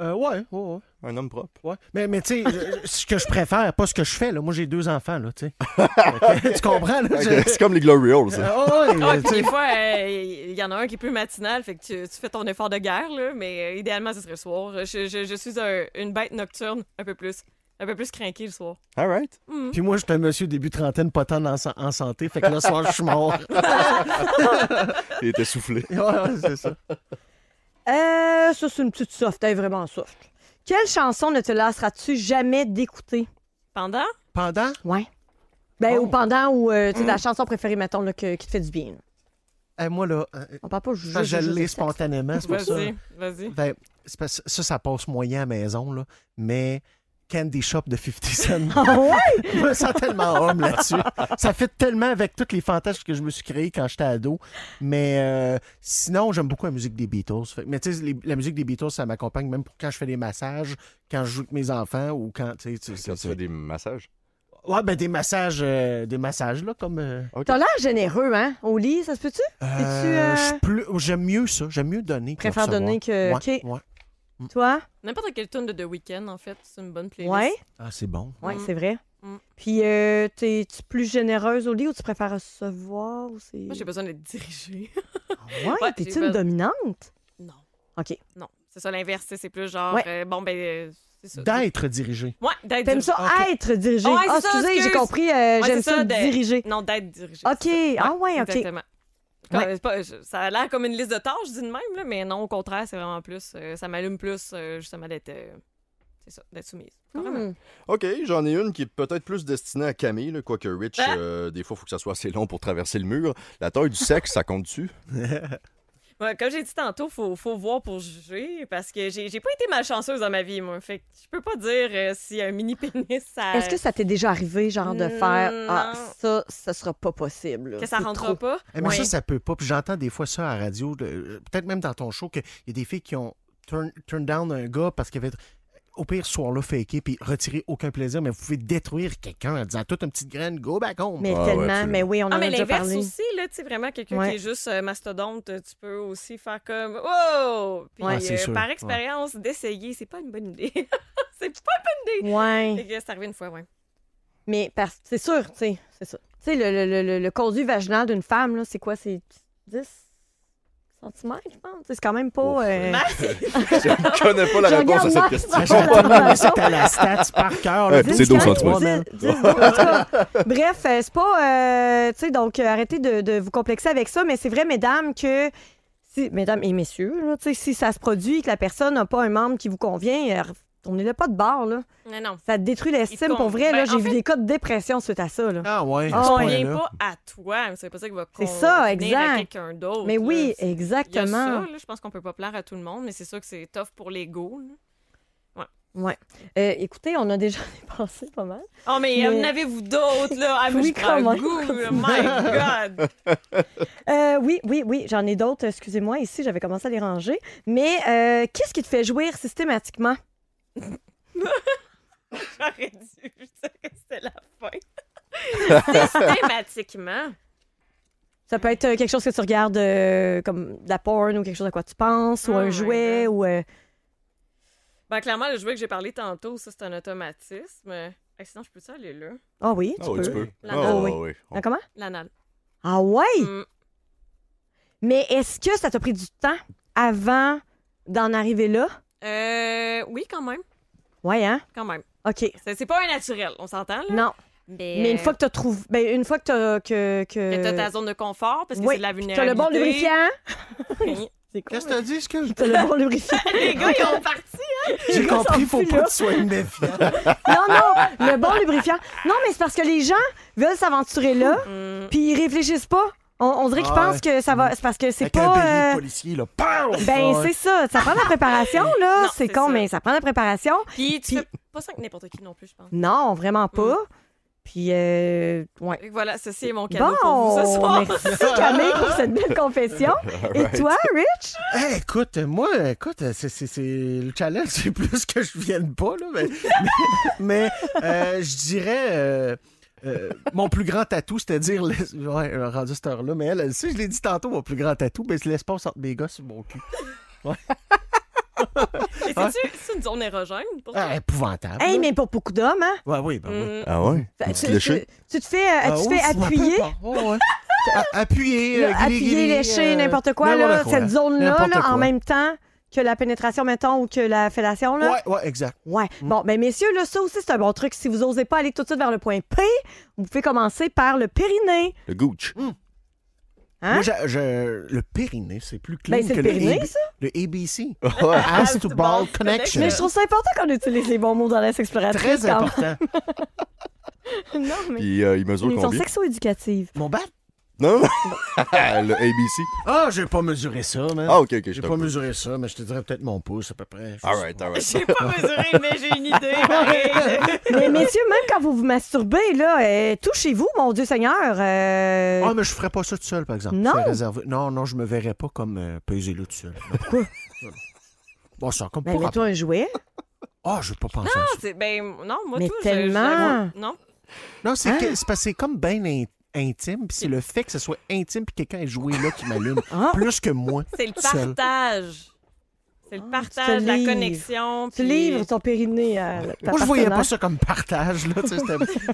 Euh, ouais, ouais, ouais. Un homme propre. Ouais. Mais, mais tu sais, ce que je préfère, pas ce que je fais, là. Moi, j'ai deux enfants, là, tu sais. (laughs) tu comprends, là? C'est comme les Glory holes. Euh, des fois, euh, il y en a un qui est plus matinal, fait que tu, fais ton effort de guerre, là, mais euh, idéalement, ce serait le soir. Je, suis une bête nocturne, un peu plus un peu plus craqué le soir. All right. Mm. Puis moi, je suis un monsieur début trentaine, pas tant en, santé. Fait que le soir, je suis mort. (laughs) Il était soufflé. (laughs) Ouais, c'est ça. Euh, ça, c'est une petite soft. Elle est vraiment soft. Quelle chanson ne te lasseras-tu jamais d'écouter? Pendant? Pendant? Ouais. Ben, ou oh. pendant, ou euh, tu mm. la chanson préférée, mettons, là, que, qui te fait du bien. Hey, eh, moi, là, euh, on parle pas juger, je l'ai spontanément, c'est pour ça. Vas-y, vas-y. Ben, ça, ça passe moyen à maison, là, mais Candy Shop de 50 Cent. Ah ouais? (laughs) je me sens tellement homme là-dessus. Ça fait tellement avec toutes les fantasmes que je me suis créé quand j'étais ado. Mais euh, sinon, j'aime beaucoup la musique des Beatles. Mais tu sais, la musique des Beatles, ça m'accompagne même pour quand je fais des massages, quand je joue avec mes enfants ou quand. tu fais des massages? Ouais, ben des massages, euh, des massages, là, comme. Euh, T'as l'air généreux, hein, au lit, ça se peut-tu? J'aime mieux ça, j'aime mieux donner. Préfère donner que. Mm. Toi? N'importe quelle tune de The Weeknd, en fait, c'est une bonne playlist. Ouais. Ah, c'est bon. Ouais, mm. c'est vrai. Mm. Puis, euh, t'es- tu plus généreuse au lit ou tu préfères recevoir? Ou c'est... Moi, j'ai besoin d'être dirigée. Ah ouais, Ouais, t'es-tu une dominante? non. OK. Non. C'est ça l'inverse. c'est- plus genre, euh, bon, ben, euh, c'est ça. D'être dirigé. Ouais, d'être T'aimes ça être dirigé? Ah, excusez, j'ai compris. Euh, j'aime ça, diriger. Non, d'être dirigé. OK. Ah ouais, OK. Exactement ça a l'air comme une liste de tâches, dis de même, mais non, au contraire, c'est vraiment plus. Euh, ça m'allume plus, euh, justement, d'être. Euh, soumise. Hmm. OK, j'en ai une qui est peut-être plus destinée à Camille, quoique Rich, ah! des fois, il faut que ça soit assez long pour traverser le mur. La taille du sexe, ça compte-tu? (laughs) comme j'ai dit tantôt, faut, faut voir pour juger parce que j'ai, pas été malchanceuse dans ma vie, moi. Fait je peux pas dire euh, si un mini pénis ça. Est-ce que ça t'est déjà arrivé, genre, de faire Ah, ça, ça sera pas possible. que ça ne rentrera pas? Eh, mais ça, ça peut pas. Puis j'entends des fois ça à la radio, peut-être même dans ton show, qu'il y a des filles qui ont turned down un gars parce qu'il avait au pire, ce soir-là, faker puis retirer aucun plaisir, mais vous pouvez détruire quelqu'un en disant toute une petite graine, go back home. Mais ah tellement, mais oui, on en ah, mais a déjà parlé. aussi, là, tu sais, vraiment, quelqu'un qui est juste euh, mastodonte, euh, tu peux aussi faire comme, oh! Puis ah, euh, par expérience, d'essayer, c'est pas une bonne idée. (laughs) c'est pas une bonne idée. Ouais. Et que c'est une fois, ouais. Mais c'est sûr, tu sais, c'est sûr. Tu sais, le, conduit vaginal d'une femme, là, c'est quoi? C'est 10? cm, je pense. C'est quand même pas. Euh, (laughs) je connais pas la réponse à cette question. C'est à la stats par cœur. c'est 12 Bref, euh, c'est pas. Euh, tu sais, donc, arrêtez de, vous complexer avec ça, mais c'est vrai, mesdames, que. Si, mesdames et messieurs, si ça se produit que la personne n'a pas un membre qui vous convient, on n'est pas de bar, là. Non, non. Ça détruit l'estime. Pour vrai, là, ben, j'ai vu des cas de dépression suite à ça. Là. Ah ouais. Oh, ah, ça pas à toi. C'est pas ça qui va C'est ça, exact. Mais oui, exactement. Il ça, je pense qu'on peut pas plaire à tout le monde, mais c'est sûr que c'est tough pour l'ego. Ouais. Euh, écoutez, on a déjà (laughs) dépensé pas mal. Oh, mais, en avez-vous d'autres, là? Ah, (laughs) oui, comment? Goût, my God! (laughs) Euh, oui, oui, oui, j'en ai d'autres. Excusez-moi, ici, j'avais commencé à les ranger. Mais euh, qu'est-ce qui te fait jouir systématiquement? (laughs) J'aurais dû que c'était la fin. Systématiquement. Ça peut être euh, quelque chose que tu regardes euh, comme de la porn ou quelque chose à quoi tu penses, ou oh un jouet, ou. Euh, ben, clairement, le jouet que j'ai parlé tantôt, ça, c'est un automatisme. sinon, je peux ça aller là? Ah oui, tu ah peux. Ah oui. Ah, ah, ah ouais! Mm. Mais est-ce que ça t'a pris du temps avant d'en arriver là? Euh, oui, quand même. Ouais, hein? Quand même. OK. C'est pas un naturel, on s'entend, là? Non. Mais, une fois que tu trouvé... ben une fois que t'as que que, ta zone de confort parce que c'est de la vulnérabilité. T'as le bon lubrifiant. (laughs) c'est Qu'est-ce que t'as dit excuse T'as le bon lubrifiant. (laughs) les gars ils ont parti hein. (laughs) J'ai compris, faut pas que tu sois une non non, le bon lubrifiant. Non mais c'est parce que les gens veulent s'aventurer là, mm. puis ils réfléchissent pas. On, dirait qu'ils ah pense que ça va. Mhm. C'est parce que c'est Avec pas. Un euh, policier, là. Ben, c'est ça. Ça prend de la préparation, là. (laughs) c'est, con, mais ça prend de la préparation. Puis, tu Puis... pas ça avec n'importe qui non plus, je pense. Non, vraiment mm. pas. Puis, euh, ouais. Voilà, ceci est mon cadeau bon, pour vous ce soir. Merci Camille pour cette belle (laughs) confession. Et toi, Rich? écoute, moi, écoute, c'est, c'est, le challenge, (laughs) c'est plus que je vienne pas, là. Mais, mais, euh, je dirais. Euh, euh, mon plus grand tatou, c'est-à-dire, les... ouais, euh, rendu cette heure-là, mais elle, si je l'ai dit tantôt, mon plus grand tatou, ben, c'est l'espace entre mes gosses sur mon cul. (laughs) Ouais. c'est une zone érogène pour Ah, épouvantable. Hey, mais pour beaucoup d'hommes, hein? Ouais, oui, bah oui. Mm. Ah ouais? tu, tu, te fais, euh, ah, tu oui, fais appuyer. Oh, ouais. (laughs) appuyer, les appuyer, lécher, n'importe quoi, là, cette hein. zone-là, en même temps que la pénétration, mettons, ou que la fellation, là. Ouais, ouais, exact. Ouais. Mm. Bon, mais ben, messieurs, là, ça aussi, c'est un bon truc. Si vous n'osez pas aller tout de suite vers le point P, vous pouvez commencer par le périnée. Le gooch. Mm. Hein? Moi, je, le périnée, c'est plus clean ben, que le, périnée, ça? le ABC. Ass ah, to ball connection. Mais je trouve ça important qu'on utilise les bons mots dans la sexploratrice. Très important. (laughs) non, mais. Euh, ils mesurent Ils sont sexo-éducatives. Mon bat? Non? (laughs) le ABC. Ah, j'ai pas mesuré ça, man. Ah, ok, ok. J'ai pas mesuré ça, mais je te dirais peut-être mon pouce à peu près. All right, all right. J'ai pas mesuré, mais j'ai une idée. mais messieurs, même quand vous vous masturbez, là, euh, touchez-vous, mon Dieu Seigneur. Euh. Ah, mais je ferais pas ça tout seul, par exemple. Non. Non, non, je me verrais pas comme euh, peser là tout seul. Pourquoi? bon, ça, comme ben, mets-toi un jouet. Ah, je je pas penser non, à ça. Ben, non, moi, mais tout, tellement. Je, non. Non, ah. c'est parce que c'est comme bien intime. Puis c'est le fait que ce soit intime puis quelqu'un ait joué là qui m'allume. (laughs) Ah! Plus que moi. C'est le partage. C'est le ah, partage, la connexion. Tu livres ton périnée à ta Moi, je voyais pas ça comme partage. Là, (laughs)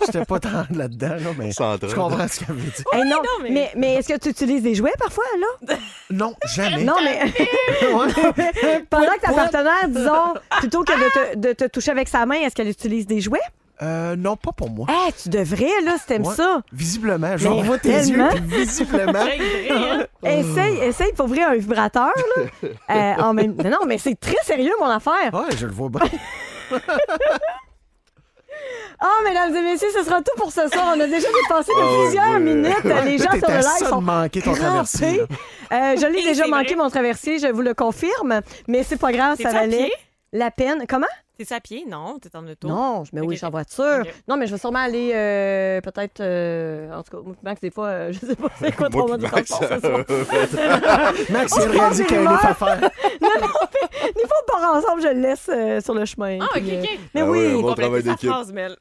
j'étais pas tant là-dedans, là, mais je comprends ce qu'elle veut dire. non, (laughs) mais, mais, est-ce que tu utilises des jouets parfois, là? Non, jamais. non, mais... Pendant que ta partenaire, disons, plutôt que de te toucher avec sa main, est-ce qu'elle utilise des jouets? Euh, non, pas pour moi. Eh, tu devrais, là, si t'aimes ça. Visiblement, je vois tes yeux, visiblement. (laughs) Hein? (laughs) essaye, essaye pour ouvrir un vibrateur, là. (laughs) Euh, en même... Non, mais c'est très sérieux, mon affaire. Oui, je le vois bien. Ah, mesdames et messieurs, ce sera tout pour ce soir. On a déjà dépensé ah, plusieurs minutes. Les gens sur le live sont manqués euh, je l'ai déjà manqué, mon traversier, je vous le confirme. Mais c'est pas grave, ça valait la peine. Comment? T'es à pied? Non, t'es en auto. Non, mais oui, je suis en voiture. Non, mais je vais sûrement aller euh, peut-être. Euh, en tout cas, Max, des fois, euh, (laughs) je sais pas c'est quoi ton mode de transport. (laughs) Max, il a dit qu'il allait faire (laughs) non, non, mais des fois, on part ensemble, je le laisse sur le chemin. Ah, ok, ok. Ah mais oui, bon travail d'équipe.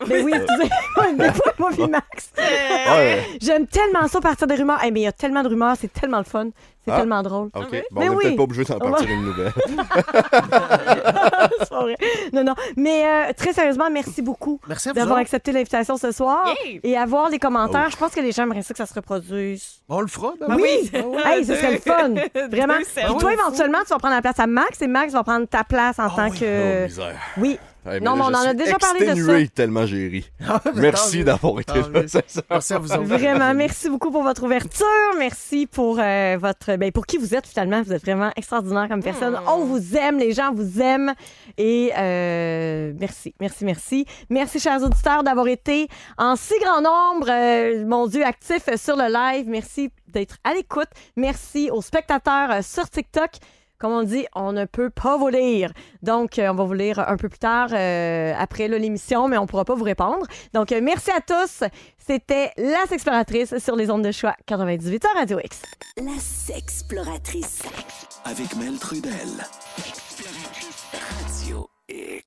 Mais oui, des fois, moi, puis Max. J'aime tellement ça partir des rumeurs. mais il y a tellement de rumeurs, c'est tellement le fun. C'est ah. tellement drôle. OK. mais ah on n'est ben peut-être pas obligé d'en partir une nouvelle. (laughs) vrai. Non, non. Mais euh, très sérieusement, merci beaucoup d'avoir accepté l'invitation ce soir et avoir les commentaires. Oh. Je pense que les gens aimeraient ça que ça se reproduise. On le fera, oui. Ah oui. hey, ce serait le fun. (laughs) Vraiment. Et toi, éventuellement, tu vas prendre la place à Max et Max va prendre ta place en oh, tant que. Oh, oui. Eh, non, mais on en a déjà parlé de ça. tellement j'ai (laughs) ah, merci d'avoir été ah, là. Merci à vous Vraiment, merci beaucoup pour votre ouverture. Merci pour euh, votre, ben, pour qui vous êtes finalement. Vous êtes vraiment extraordinaire comme personne. Ah. On vous aime, les gens vous aiment. Et euh, merci, merci, merci. Merci, chers auditeurs, d'avoir été en si grand nombre, euh, mon Dieu, actifs sur le live. Merci d'être à l'écoute. Merci aux spectateurs sur TikTok comme on dit, on ne peut pas vous lire. Donc, euh, on va vous lire un peu plus tard euh, après l'émission, mais on ne pourra pas vous répondre. Donc, euh, merci à tous. C'était La Sexploratrice sur les ondes de choix 98 heures Radio X. La Sexploratrice. Avec Mel Trudel. Radio X.